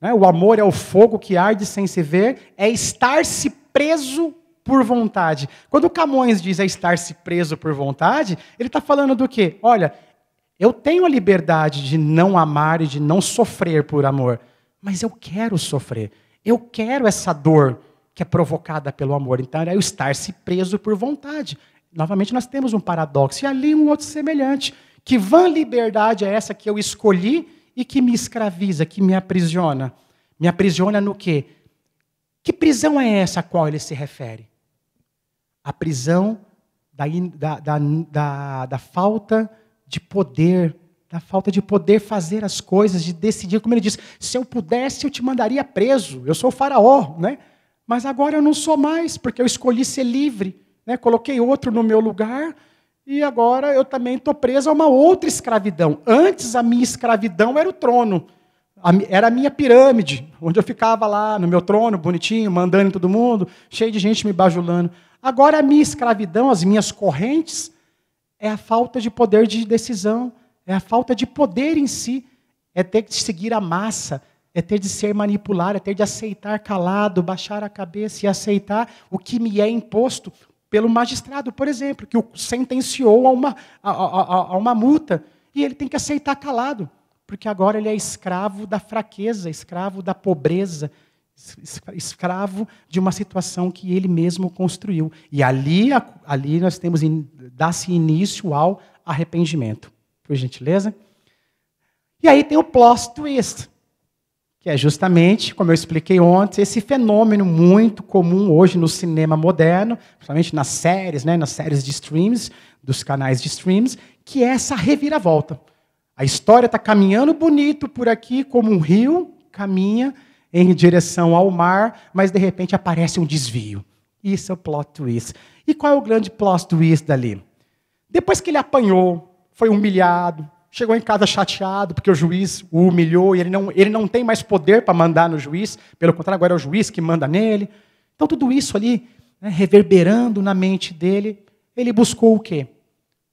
Né? O amor é o fogo que arde sem se ver, é estar-se preso por vontade. Quando Camões diz é estar-se preso por vontade, ele está falando do quê? Olha, eu tenho a liberdade de não amar e de não sofrer por amor, mas eu quero sofrer. Eu quero essa dor que é provocada pelo amor. Então, é o estar-se preso por vontade. Novamente, nós temos um paradoxo. E ali um outro semelhante. Que vã liberdade é essa que eu escolhi e que me escraviza, que me aprisiona? Me aprisiona no quê? Que prisão é essa a qual ele se refere? A prisão da, da, da, da, da falta de poder da falta de poder fazer as coisas, de decidir, como ele diz, se eu pudesse eu te mandaria preso, eu sou o faraó, né? Mas agora eu não sou mais, porque eu escolhi ser livre, né? Coloquei outro no meu lugar e agora eu também estou preso a uma outra escravidão. Antes a minha escravidão era o trono, era a minha pirâmide, onde eu ficava lá no meu trono, bonitinho, mandando em todo mundo, cheio de gente me bajulando. Agora a minha escravidão, as minhas correntes, é a falta de poder de decisão é a falta de poder em si, é ter de seguir a massa, é ter de ser manipular, é ter de aceitar calado, baixar a cabeça e aceitar o que me é imposto pelo magistrado, por exemplo, que o sentenciou a uma, a, a, a uma multa, e ele tem que aceitar calado, porque agora ele é escravo da fraqueza, escravo da pobreza, escravo de uma situação que ele mesmo construiu. E ali, ali nós temos dá-se início ao arrependimento por gentileza. E aí tem o plot twist, que é justamente, como eu expliquei ontem, esse fenômeno muito comum hoje no cinema moderno, principalmente nas séries, né, nas séries de streams, dos canais de streams, que é essa reviravolta. A história está caminhando bonito por aqui, como um rio caminha em direção ao mar, mas de repente aparece um desvio. Isso é o plot twist. E qual é o grande plot twist dali? Depois que ele apanhou, foi humilhado, chegou em casa chateado porque o juiz o humilhou e ele não, ele não tem mais poder para mandar no juiz, pelo contrário, agora é o juiz que manda nele. Então, tudo isso ali, né, reverberando na mente dele, ele buscou o quê?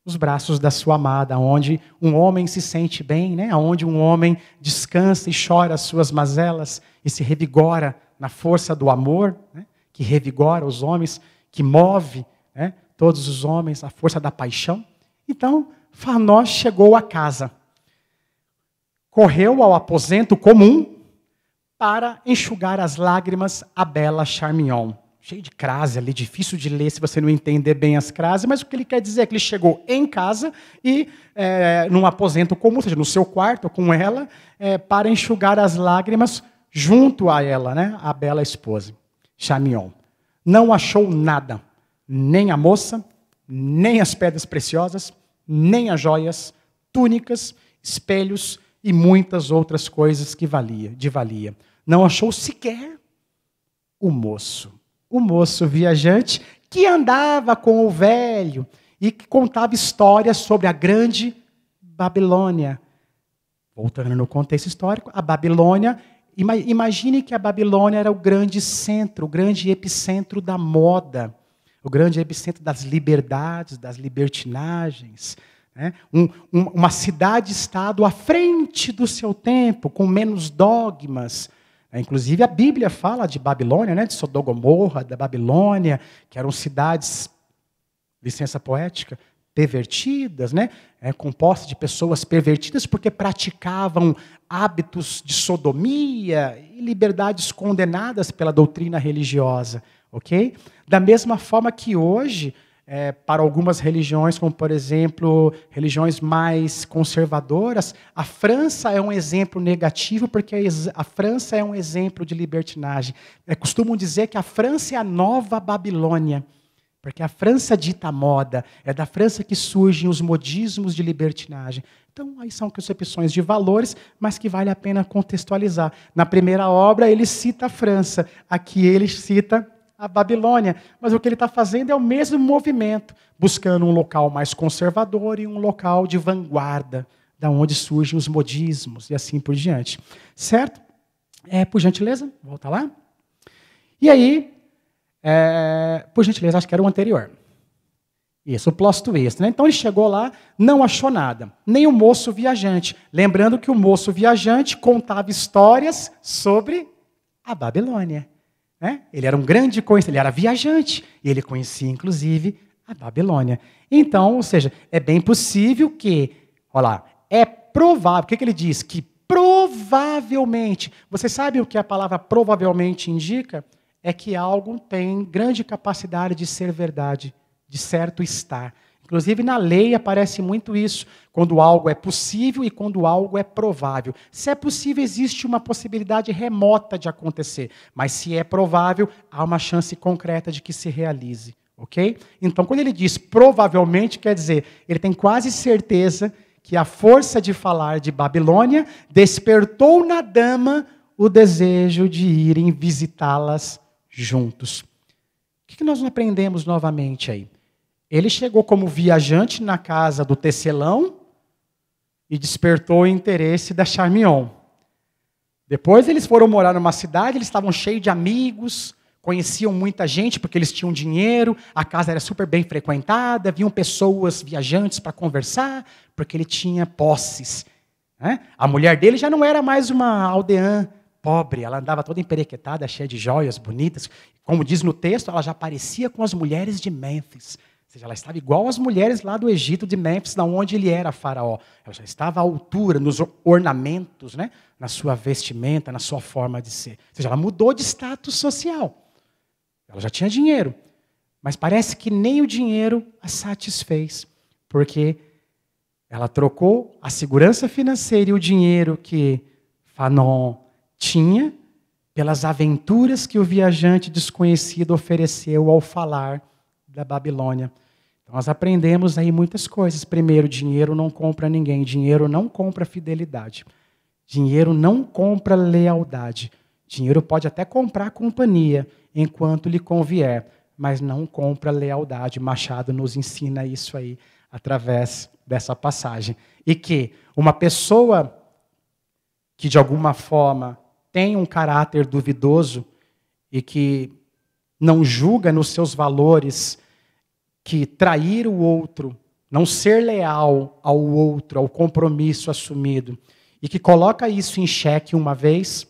Os braços da sua amada, onde um homem se sente bem, né? onde um homem descansa e chora as suas mazelas e se revigora na força do amor, né? que revigora os homens, que move né? todos os homens, a força da paixão. Então, Fanó chegou a casa, correu ao aposento comum para enxugar as lágrimas a bela Charmion. Cheio de crase ali, difícil de ler se você não entender bem as crases, mas o que ele quer dizer é que ele chegou em casa e é, num aposento comum, ou seja, no seu quarto com ela, é, para enxugar as lágrimas junto a ela, né, a bela esposa, Charmion, Não achou nada, nem a moça, nem as pedras preciosas, nem as joias, túnicas, espelhos e muitas outras coisas que valia, de valia. Não achou sequer o moço. O moço viajante que andava com o velho e que contava histórias sobre a grande Babilônia. Voltando no contexto histórico, a Babilônia, imagine que a Babilônia era o grande centro, o grande epicentro da moda o grande epicentro das liberdades, das libertinagens. Né? Um, um, uma cidade-estado à frente do seu tempo, com menos dogmas. É, inclusive, a Bíblia fala de Babilônia, né? de Sodogomorra, da Babilônia, que eram cidades, licença poética, pervertidas, né? é, composta de pessoas pervertidas porque praticavam hábitos de sodomia e liberdades condenadas pela doutrina religiosa ok? Da mesma forma que hoje, é, para algumas religiões, como por exemplo, religiões mais conservadoras, a França é um exemplo negativo, porque a França é um exemplo de libertinagem. É, costumam dizer que a França é a nova Babilônia. Porque a França é dita moda, é da França que surgem os modismos de libertinagem. Então, aí são concepções de valores, mas que vale a pena contextualizar. Na primeira obra, ele cita a França, aqui ele cita a Babilônia. Mas o que ele está fazendo é o mesmo movimento, buscando um local mais conservador e um local de vanguarda, da onde surgem os modismos e assim por diante. Certo? É, por gentileza, volta lá. E aí, é, por gentileza, acho que era o anterior. Isso, o plot twist. Né? Então ele chegou lá, não achou nada, nem o moço viajante. Lembrando que o moço viajante contava histórias sobre a Babilônia. Né? Ele era um grande conhecedor, ele era viajante, e ele conhecia, inclusive, a Babilônia. Então, ou seja, é bem possível que, olha lá, é provável, o que, que ele diz? Que provavelmente, você sabe o que a palavra provavelmente indica? É que algo tem grande capacidade de ser verdade, de certo estar. Inclusive na lei aparece muito isso, quando algo é possível e quando algo é provável. Se é possível, existe uma possibilidade remota de acontecer, mas se é provável, há uma chance concreta de que se realize, OK? Então, quando ele diz provavelmente, quer dizer, ele tem quase certeza que a força de falar de Babilônia despertou na dama o desejo de irem visitá-las juntos. O que nós aprendemos novamente aí? Ele chegou como viajante na casa do tecelão e despertou o interesse da Charmion. Depois eles foram morar numa cidade, eles estavam cheios de amigos, conheciam muita gente porque eles tinham dinheiro, a casa era super bem frequentada, vinham pessoas viajantes para conversar, porque ele tinha posses. Né? A mulher dele já não era mais uma aldeã pobre, ela andava toda emperequetada, cheia de joias bonitas. Como diz no texto, ela já parecia com as mulheres de Memphis seja, ela estava igual às mulheres lá do Egito, de Memphis, da onde ele era faraó. Ela já estava à altura, nos ornamentos, né? na sua vestimenta, na sua forma de ser. Ou seja, ela mudou de status social. Ela já tinha dinheiro. Mas parece que nem o dinheiro a satisfez, porque ela trocou a segurança financeira e o dinheiro que Fanon tinha pelas aventuras que o viajante desconhecido ofereceu ao falar da Babilônia. Então, nós aprendemos aí muitas coisas. Primeiro, dinheiro não compra ninguém, dinheiro não compra fidelidade, dinheiro não compra lealdade. Dinheiro pode até comprar companhia enquanto lhe convier, mas não compra lealdade. Machado nos ensina isso aí através dessa passagem. E que uma pessoa que de alguma forma tem um caráter duvidoso e que não julga nos seus valores que trair o outro, não ser leal ao outro, ao compromisso assumido, e que coloca isso em xeque uma vez,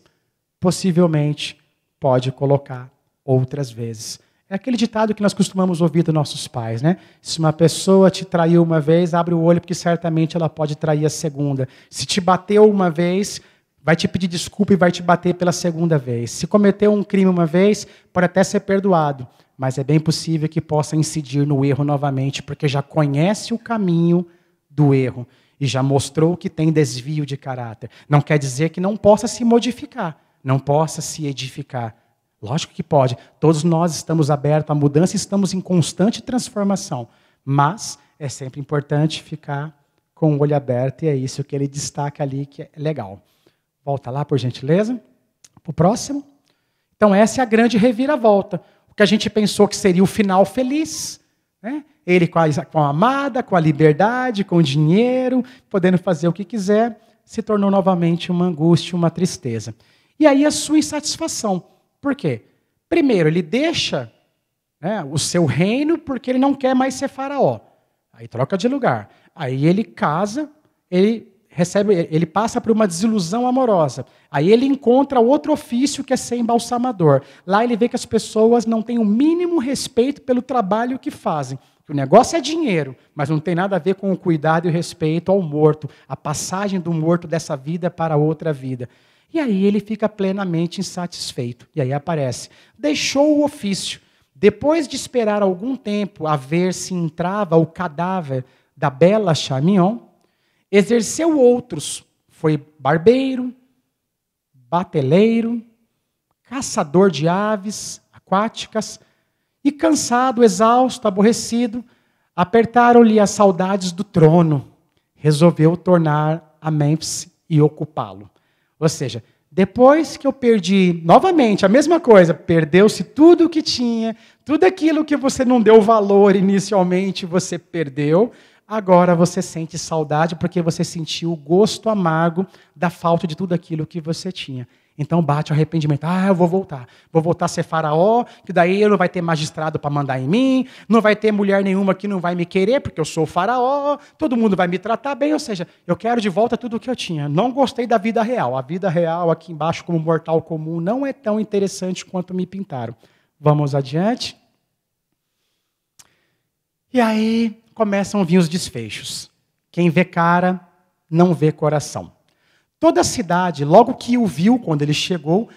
possivelmente pode colocar outras vezes. É aquele ditado que nós costumamos ouvir dos nossos pais, né? Se uma pessoa te traiu uma vez, abre o olho, porque certamente ela pode trair a segunda. Se te bateu uma vez, vai te pedir desculpa e vai te bater pela segunda vez. Se cometeu um crime uma vez, pode até ser perdoado, mas é bem possível que possa incidir no erro novamente, porque já conhece o caminho do erro e já mostrou que tem desvio de caráter. Não quer dizer que não possa se modificar, não possa se edificar. Lógico que pode. Todos nós estamos abertos à mudança e estamos em constante transformação. Mas é sempre importante ficar com o olho aberto, e é isso que ele destaca ali que é legal. Volta lá, por gentileza. Para o próximo. Então, essa é a grande reviravolta. O que a gente pensou que seria o final feliz. Né? Ele com a, com a amada, com a liberdade, com o dinheiro, podendo fazer o que quiser, se tornou novamente uma angústia, uma tristeza. E aí a sua insatisfação. Por quê? Primeiro, ele deixa né, o seu reino porque ele não quer mais ser faraó. Aí troca de lugar. Aí ele casa, ele recebe, ele passa por uma desilusão amorosa. Aí ele encontra outro ofício que é ser embalsamador. Lá ele vê que as pessoas não têm o mínimo respeito pelo trabalho que fazem. O negócio é dinheiro, mas não tem nada a ver com o cuidado e o respeito ao morto, a passagem do morto dessa vida para outra vida. E aí ele fica plenamente insatisfeito. E aí aparece: deixou o ofício. Depois de esperar algum tempo a ver se entrava o cadáver da bela Chamion, Exerceu outros. Foi barbeiro, bateleiro, caçador de aves aquáticas. E cansado, exausto, aborrecido, apertaram-lhe as saudades do trono. Resolveu tornar a Memphis e ocupá-lo. Ou seja, depois que eu perdi novamente a mesma coisa, perdeu-se tudo o que tinha, tudo aquilo que você não deu valor inicialmente, você perdeu agora você sente saudade porque você sentiu o gosto amargo da falta de tudo aquilo que você tinha. Então bate o arrependimento. Ah, eu vou voltar. Vou voltar a ser faraó, que daí não vai ter magistrado para mandar em mim, não vai ter mulher nenhuma que não vai me querer, porque eu sou faraó, todo mundo vai me tratar bem. Ou seja, eu quero de volta tudo o que eu tinha. Não gostei da vida real. A vida real aqui embaixo, como mortal comum, não é tão interessante quanto me pintaram. Vamos adiante. E aí, começam a vir os desfechos. Quem vê cara, não vê coração. Toda a cidade, logo que o viu quando ele chegou,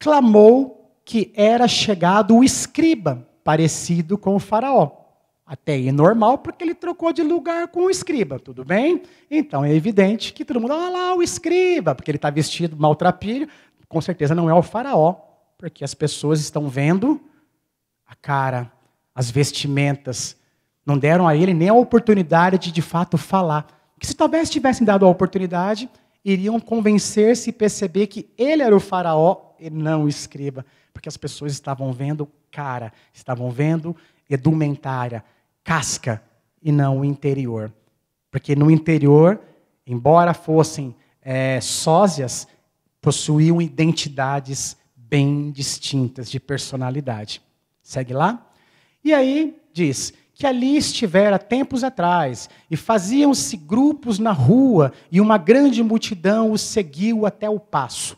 clamou que era chegado o escriba, parecido com o faraó. Até aí normal, porque ele trocou de lugar com o escriba, tudo bem? Então é evidente que todo mundo, olha lá o escriba, porque ele está vestido maltrapilho, com certeza não é o faraó, porque as pessoas estão vendo a cara, as vestimentas, não deram a ele nem a oportunidade de de fato falar. Que se talvez tivessem dado a oportunidade, iriam convencer-se e perceber que ele era o faraó e não o escriba, porque as pessoas estavam vendo cara, estavam vendo edumentária, casca e não o interior. Porque no interior, embora fossem é, sósias, possuíam identidades bem distintas de personalidade. Segue lá? E aí diz: que ali estivera tempos atrás, e faziam-se grupos na rua, e uma grande multidão os seguiu até o passo.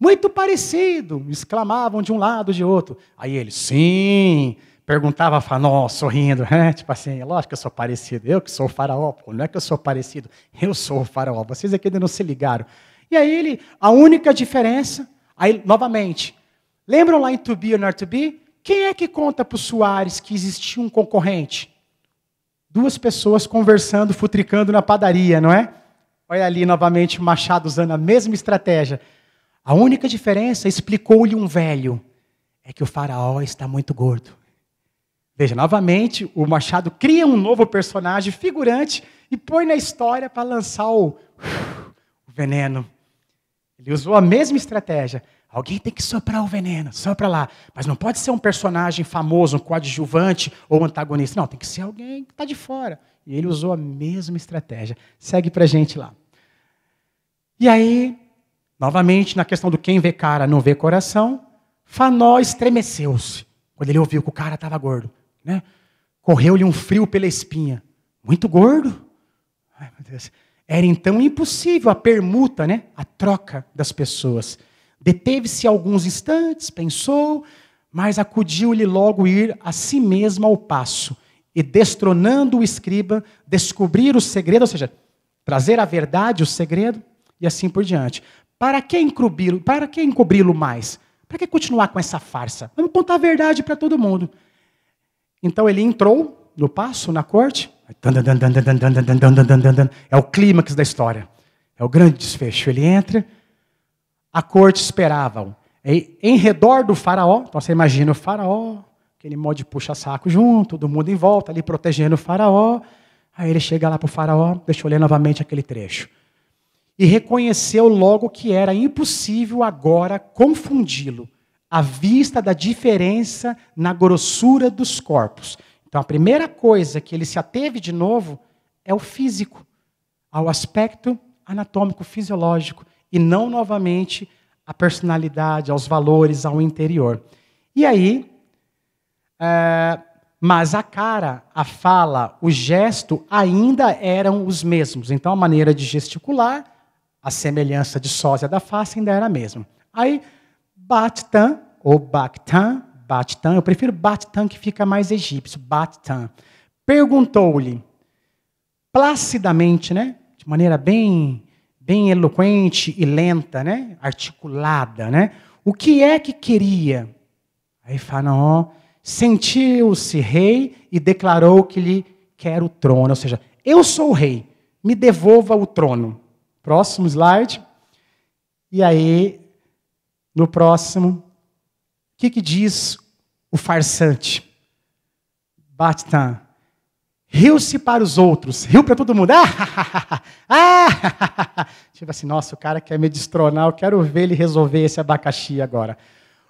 Muito parecido, exclamavam de um lado de outro. Aí ele, sim, perguntava a Fanó, sorrindo, né? tipo assim, lógico que eu sou parecido, eu que sou o faraó, pô, não é que eu sou parecido, eu sou o faraó, vocês aqui ainda não se ligaram. E aí ele, a única diferença, aí novamente, lembram lá em To Be or Not To Be? Quem é que conta para o Soares que existia um concorrente? Duas pessoas conversando, futricando na padaria, não é? Olha ali novamente o Machado usando a mesma estratégia. A única diferença, explicou-lhe um velho, é que o faraó está muito gordo. Veja, novamente, o Machado cria um novo personagem figurante e põe na história para lançar o, o veneno. Ele usou a mesma estratégia. Alguém tem que soprar o veneno, sopra lá. Mas não pode ser um personagem famoso, um coadjuvante ou um antagonista. Não, tem que ser alguém que está de fora. E ele usou a mesma estratégia. Segue para gente lá. E aí, novamente, na questão do quem vê cara não vê coração, Fanó estremeceu-se quando ele ouviu que o cara estava gordo. Né? Correu-lhe um frio pela espinha. Muito gordo? Ai, meu Deus. Era então impossível a permuta, né? a troca das pessoas. Deteve-se alguns instantes, pensou, mas acudiu-lhe logo ir a si mesmo ao passo, e destronando o escriba, descobrir o segredo, ou seja, trazer a verdade, o segredo, e assim por diante. Para que encobri-lo, para que encobri-lo mais? Para que continuar com essa farsa? Vamos contar a verdade para todo mundo. Então ele entrou no passo, na corte. É o clímax da história. É o grande desfecho. Ele entra, a corte esperavam? Em redor do faraó, então você imagina o faraó, aquele modo de puxa-saco junto, todo mundo em volta ali protegendo o faraó. Aí ele chega lá para o faraó, deixa eu ler novamente aquele trecho. E reconheceu logo que era impossível agora confundi-lo, à vista da diferença na grossura dos corpos. Então a primeira coisa que ele se ateve de novo é o físico, ao aspecto anatômico, fisiológico e não novamente à personalidade, aos valores, ao interior. E aí, é, mas a cara, a fala, o gesto ainda eram os mesmos. Então a maneira de gesticular, a semelhança de sósia da face ainda era a mesma. Aí, Tan ou Bactan, Tan. eu prefiro Tan que fica mais egípcio, Tan perguntou-lhe, placidamente, né, de maneira bem bem eloquente e lenta, né? articulada. Né? O que é que queria? Aí Faraó sentiu-se rei e declarou que lhe quer o trono. Ou seja, eu sou o rei, me devolva o trono. Próximo slide. E aí, no próximo, o que, que diz o farsante? Bastan, Riu-se para os outros. Riu para todo mundo. Ah, ah, ah, tipo assim, nossa, o cara quer me destronar, eu quero ver ele resolver esse abacaxi agora.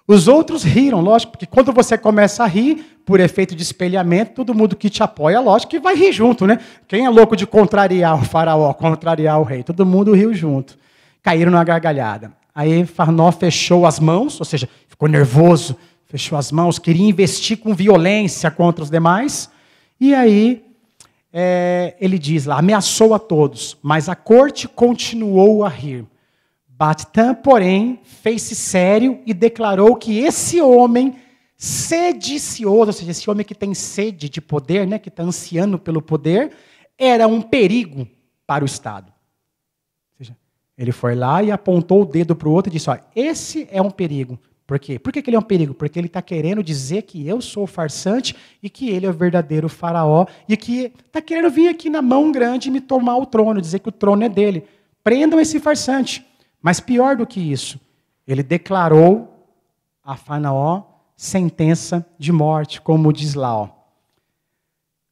Os outros riram, lógico, porque quando você começa a rir, por efeito de espelhamento, todo mundo que te apoia, lógico, que vai rir junto, né? Quem é louco de contrariar o faraó, contrariar o rei? Todo mundo riu junto. Caíram na gargalhada. Aí Farnó fechou as mãos, ou seja, ficou nervoso, fechou as mãos, queria investir com violência contra os demais. E aí é, ele diz lá, ameaçou a todos, mas a corte continuou a rir. Battã, porém, fez-se sério e declarou que esse homem sedicioso, ou seja, esse homem que tem sede de poder, né, que está ansiando pelo poder, era um perigo para o Estado. Ou seja, ele foi lá e apontou o dedo para o outro e disse: ó, esse é um perigo. Por quê? Por que, ele é um perigo? Porque ele está querendo dizer que eu sou o farsante e que ele é o verdadeiro faraó e que está querendo vir aqui na mão grande e me tomar o trono, dizer que o trono é dele. Prendam esse farsante. Mas pior do que isso, ele declarou a Faraó sentença de morte, como diz lá. Ó.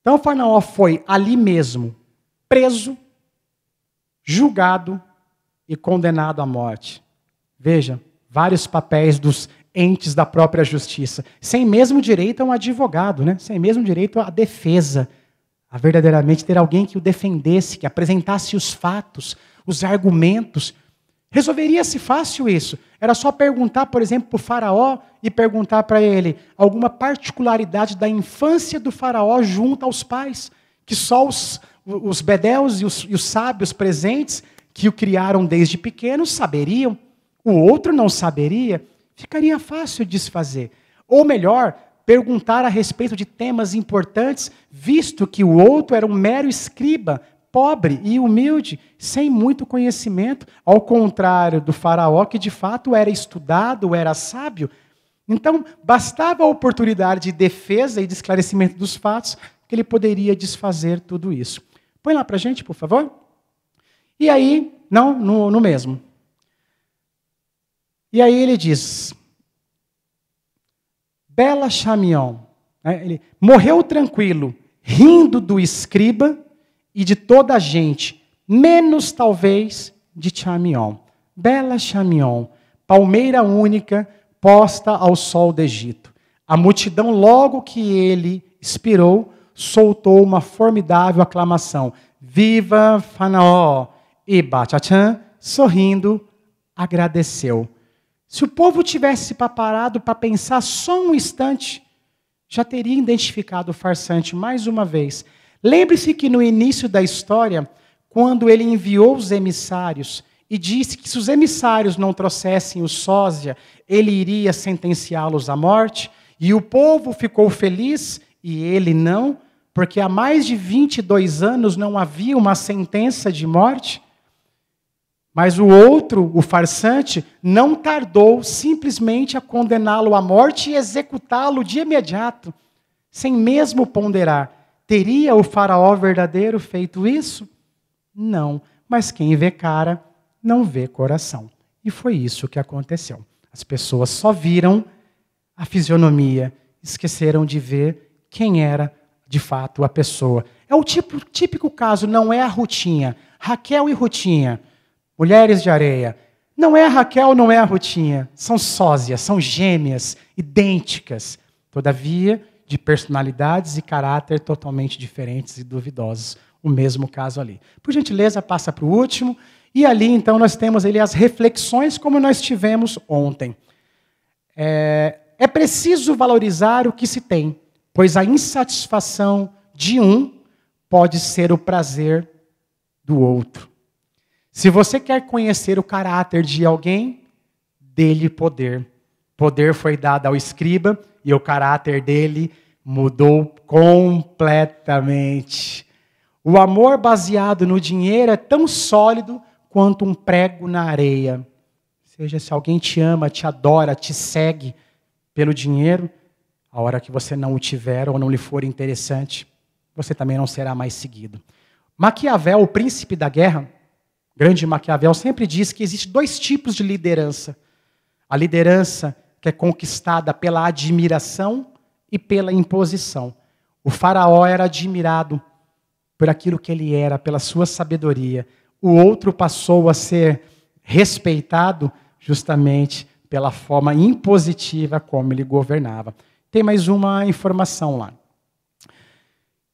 Então Faraó foi ali mesmo preso, julgado e condenado à morte. Veja, vários papéis dos entes da própria justiça, sem mesmo direito a um advogado, né? sem mesmo direito à defesa, a verdadeiramente ter alguém que o defendesse, que apresentasse os fatos, os argumentos. Resolveria-se fácil isso. Era só perguntar, por exemplo, para o faraó e perguntar para ele alguma particularidade da infância do faraó junto aos pais, que só os, os bedeus e os, e os sábios presentes que o criaram desde pequeno saberiam o outro não saberia, ficaria fácil desfazer. Ou melhor, perguntar a respeito de temas importantes, visto que o outro era um mero escriba, pobre e humilde, sem muito conhecimento, ao contrário do Faraó, que de fato era estudado, era sábio. Então, bastava a oportunidade de defesa e de esclarecimento dos fatos que ele poderia desfazer tudo isso. Põe lá para gente, por favor. E aí, não, no, no mesmo. E aí ele diz: Bela Chamion, né, ele morreu tranquilo, rindo do escriba e de toda a gente, menos talvez de Chamion. Bela Chamion, palmeira única posta ao sol do Egito. A multidão, logo que ele expirou, soltou uma formidável aclamação: Viva Fanaó! E Batachan, sorrindo, agradeceu. Se o povo tivesse parado para pensar só um instante, já teria identificado o farsante mais uma vez. Lembre-se que no início da história, quando ele enviou os emissários e disse que se os emissários não trouxessem o sósia, ele iria sentenciá-los à morte, e o povo ficou feliz e ele não, porque há mais de 22 anos não havia uma sentença de morte. Mas o outro, o farsante, não tardou simplesmente a condená-lo à morte e executá-lo de imediato, sem mesmo ponderar. Teria o faraó verdadeiro feito isso? Não, mas quem vê cara não vê coração. E foi isso que aconteceu. As pessoas só viram a fisionomia, esqueceram de ver quem era de fato a pessoa. É o tipo, típico caso, não é a Rutinha. Raquel e Rutinha. Mulheres de Areia. Não é a Raquel, não é a Rutinha. São sósias, são gêmeas, idênticas. Todavia, de personalidades e caráter totalmente diferentes e duvidosos. O mesmo caso ali. Por gentileza, passa para o último. E ali, então, nós temos ali as reflexões como nós tivemos ontem. É, é preciso valorizar o que se tem, pois a insatisfação de um pode ser o prazer do outro. Se você quer conhecer o caráter de alguém, dele poder. Poder foi dado ao escriba e o caráter dele mudou completamente. O amor baseado no dinheiro é tão sólido quanto um prego na areia. seja, se alguém te ama, te adora, te segue pelo dinheiro, a hora que você não o tiver ou não lhe for interessante, você também não será mais seguido. Maquiavel, o príncipe da guerra, grande Maquiavel sempre diz que existem dois tipos de liderança: a liderança que é conquistada pela admiração e pela imposição. O faraó era admirado por aquilo que ele era, pela sua sabedoria. O outro passou a ser respeitado justamente pela forma impositiva como ele governava. Tem mais uma informação lá.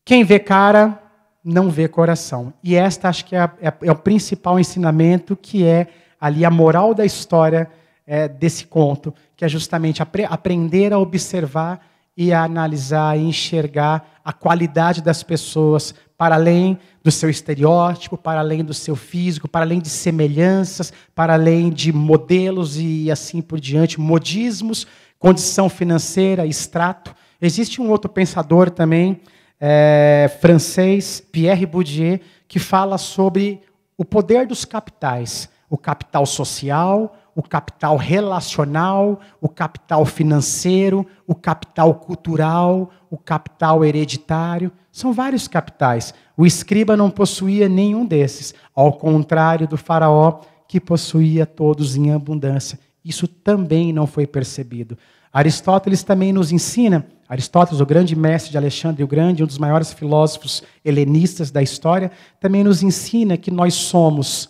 Quem vê cara não vê coração. E esta acho que é, é, é o principal ensinamento que é ali a moral da história é, desse conto, que é justamente apre aprender a observar e a analisar e enxergar a qualidade das pessoas para além do seu estereótipo, para além do seu físico, para além de semelhanças, para além de modelos e assim por diante, modismos, condição financeira, extrato. Existe um outro pensador também é, francês Pierre Bourdieu, que fala sobre o poder dos capitais, o capital social, o capital relacional, o capital financeiro, o capital cultural, o capital hereditário. São vários capitais. O escriba não possuía nenhum desses, ao contrário do faraó, que possuía todos em abundância. Isso também não foi percebido. Aristóteles também nos ensina, Aristóteles, o grande mestre de Alexandre o Grande, um dos maiores filósofos helenistas da história, também nos ensina que nós somos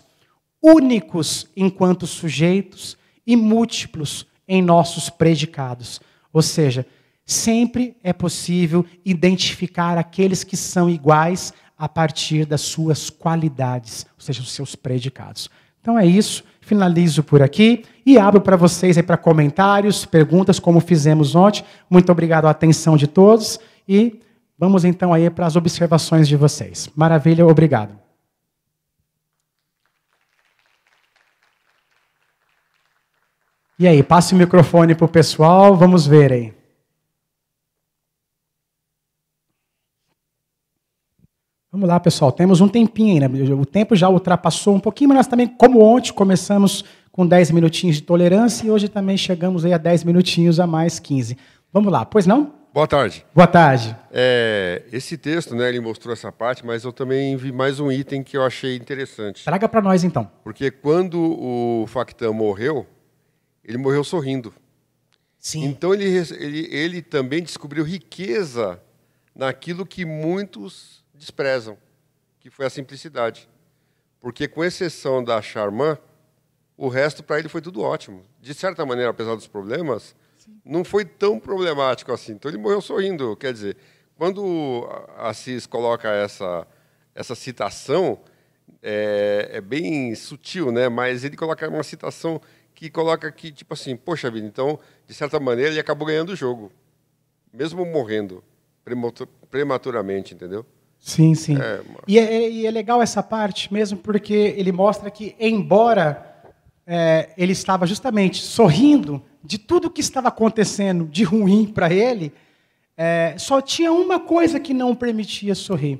únicos enquanto sujeitos e múltiplos em nossos predicados. Ou seja, sempre é possível identificar aqueles que são iguais a partir das suas qualidades, ou seja, os seus predicados. Então é isso. Finalizo por aqui e abro para vocês aí para comentários, perguntas, como fizemos ontem. Muito obrigado a atenção de todos e vamos então aí para as observações de vocês. Maravilha, obrigado. E aí, passe o microfone para o pessoal, vamos ver aí. Vamos lá, pessoal, temos um tempinho ainda. Né? O tempo já ultrapassou um pouquinho, mas nós também, como ontem, começamos com 10 minutinhos de tolerância e hoje também chegamos aí a 10 minutinhos a mais 15. Vamos lá, pois não? Boa tarde. Boa tarde. É, esse texto, né, ele mostrou essa parte, mas eu também vi mais um item que eu achei interessante. Traga para nós, então. Porque quando o Factan morreu, ele morreu sorrindo. Sim. Então ele, ele, ele também descobriu riqueza naquilo que muitos desprezam, que foi a simplicidade. Porque, com exceção da Charmant, o resto para ele foi tudo ótimo. De certa maneira, apesar dos problemas, Sim. não foi tão problemático assim. Então ele morreu sorrindo. Quer dizer, quando a Cis coloca essa, essa citação, é, é, bem sutil, né? Mas ele coloca uma citação que coloca que, tipo assim, poxa vida, então, de certa maneira, ele acabou ganhando o jogo, mesmo morrendo prematuramente, entendeu? Sim, sim. É, e, é, é, e, é, legal essa parte mesmo, porque ele mostra que, embora é, ele estava justamente sorrindo de tudo que estava acontecendo de ruim para ele, é, só tinha uma coisa que não permitia sorrir,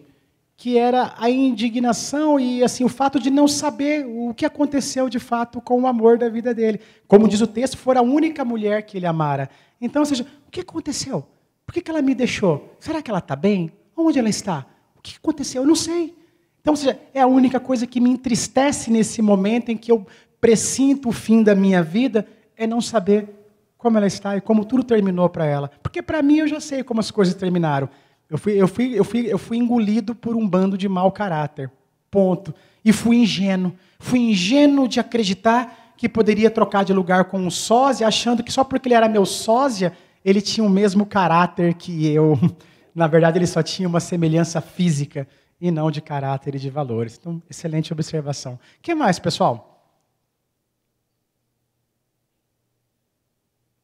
que era a indignação e assim o fato de não saber o que aconteceu de fato com o amor da vida dele. Como diz o texto, foi a única mulher que ele amara. Então, ou seja, o que aconteceu? Por que, que ela me deixou? Será que ela está bem? Onde ela está? que aconteceu? Eu não sei. Então, seja, é a única coisa que me entristece nesse momento em que eu presinto o fim da minha vida, é não saber como ela está e como tudo terminou para ela. Porque para mim eu já sei como as coisas terminaram. Eu fui, eu, fui, eu, fui, eu fui engolido por um bando de mau caráter. Ponto. E fui ingênuo. Fui ingênuo de acreditar que poderia trocar de lugar com um sósia, achando que só porque ele era meu sósia, ele tinha o mesmo caráter que eu. na verdade, ele só tinha uma semelhança física e não de caráter e de valores. Então, excelente observação. O que mais, pessoal?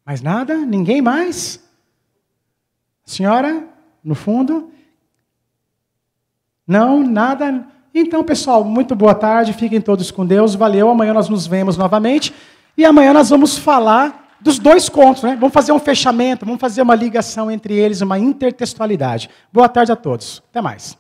Mais nada? Ninguém mais? Senhora, no fundo? Não, nada. Então, pessoal, muito boa tarde. Fiquem todos com Deus. Valeu. Amanhã nós nos vemos novamente. E amanhã nós vamos falar dos dois contos, né? Vamos fazer um fechamento, vamos fazer uma ligação entre eles, uma intertextualidade. Boa tarde a todos. Até mais.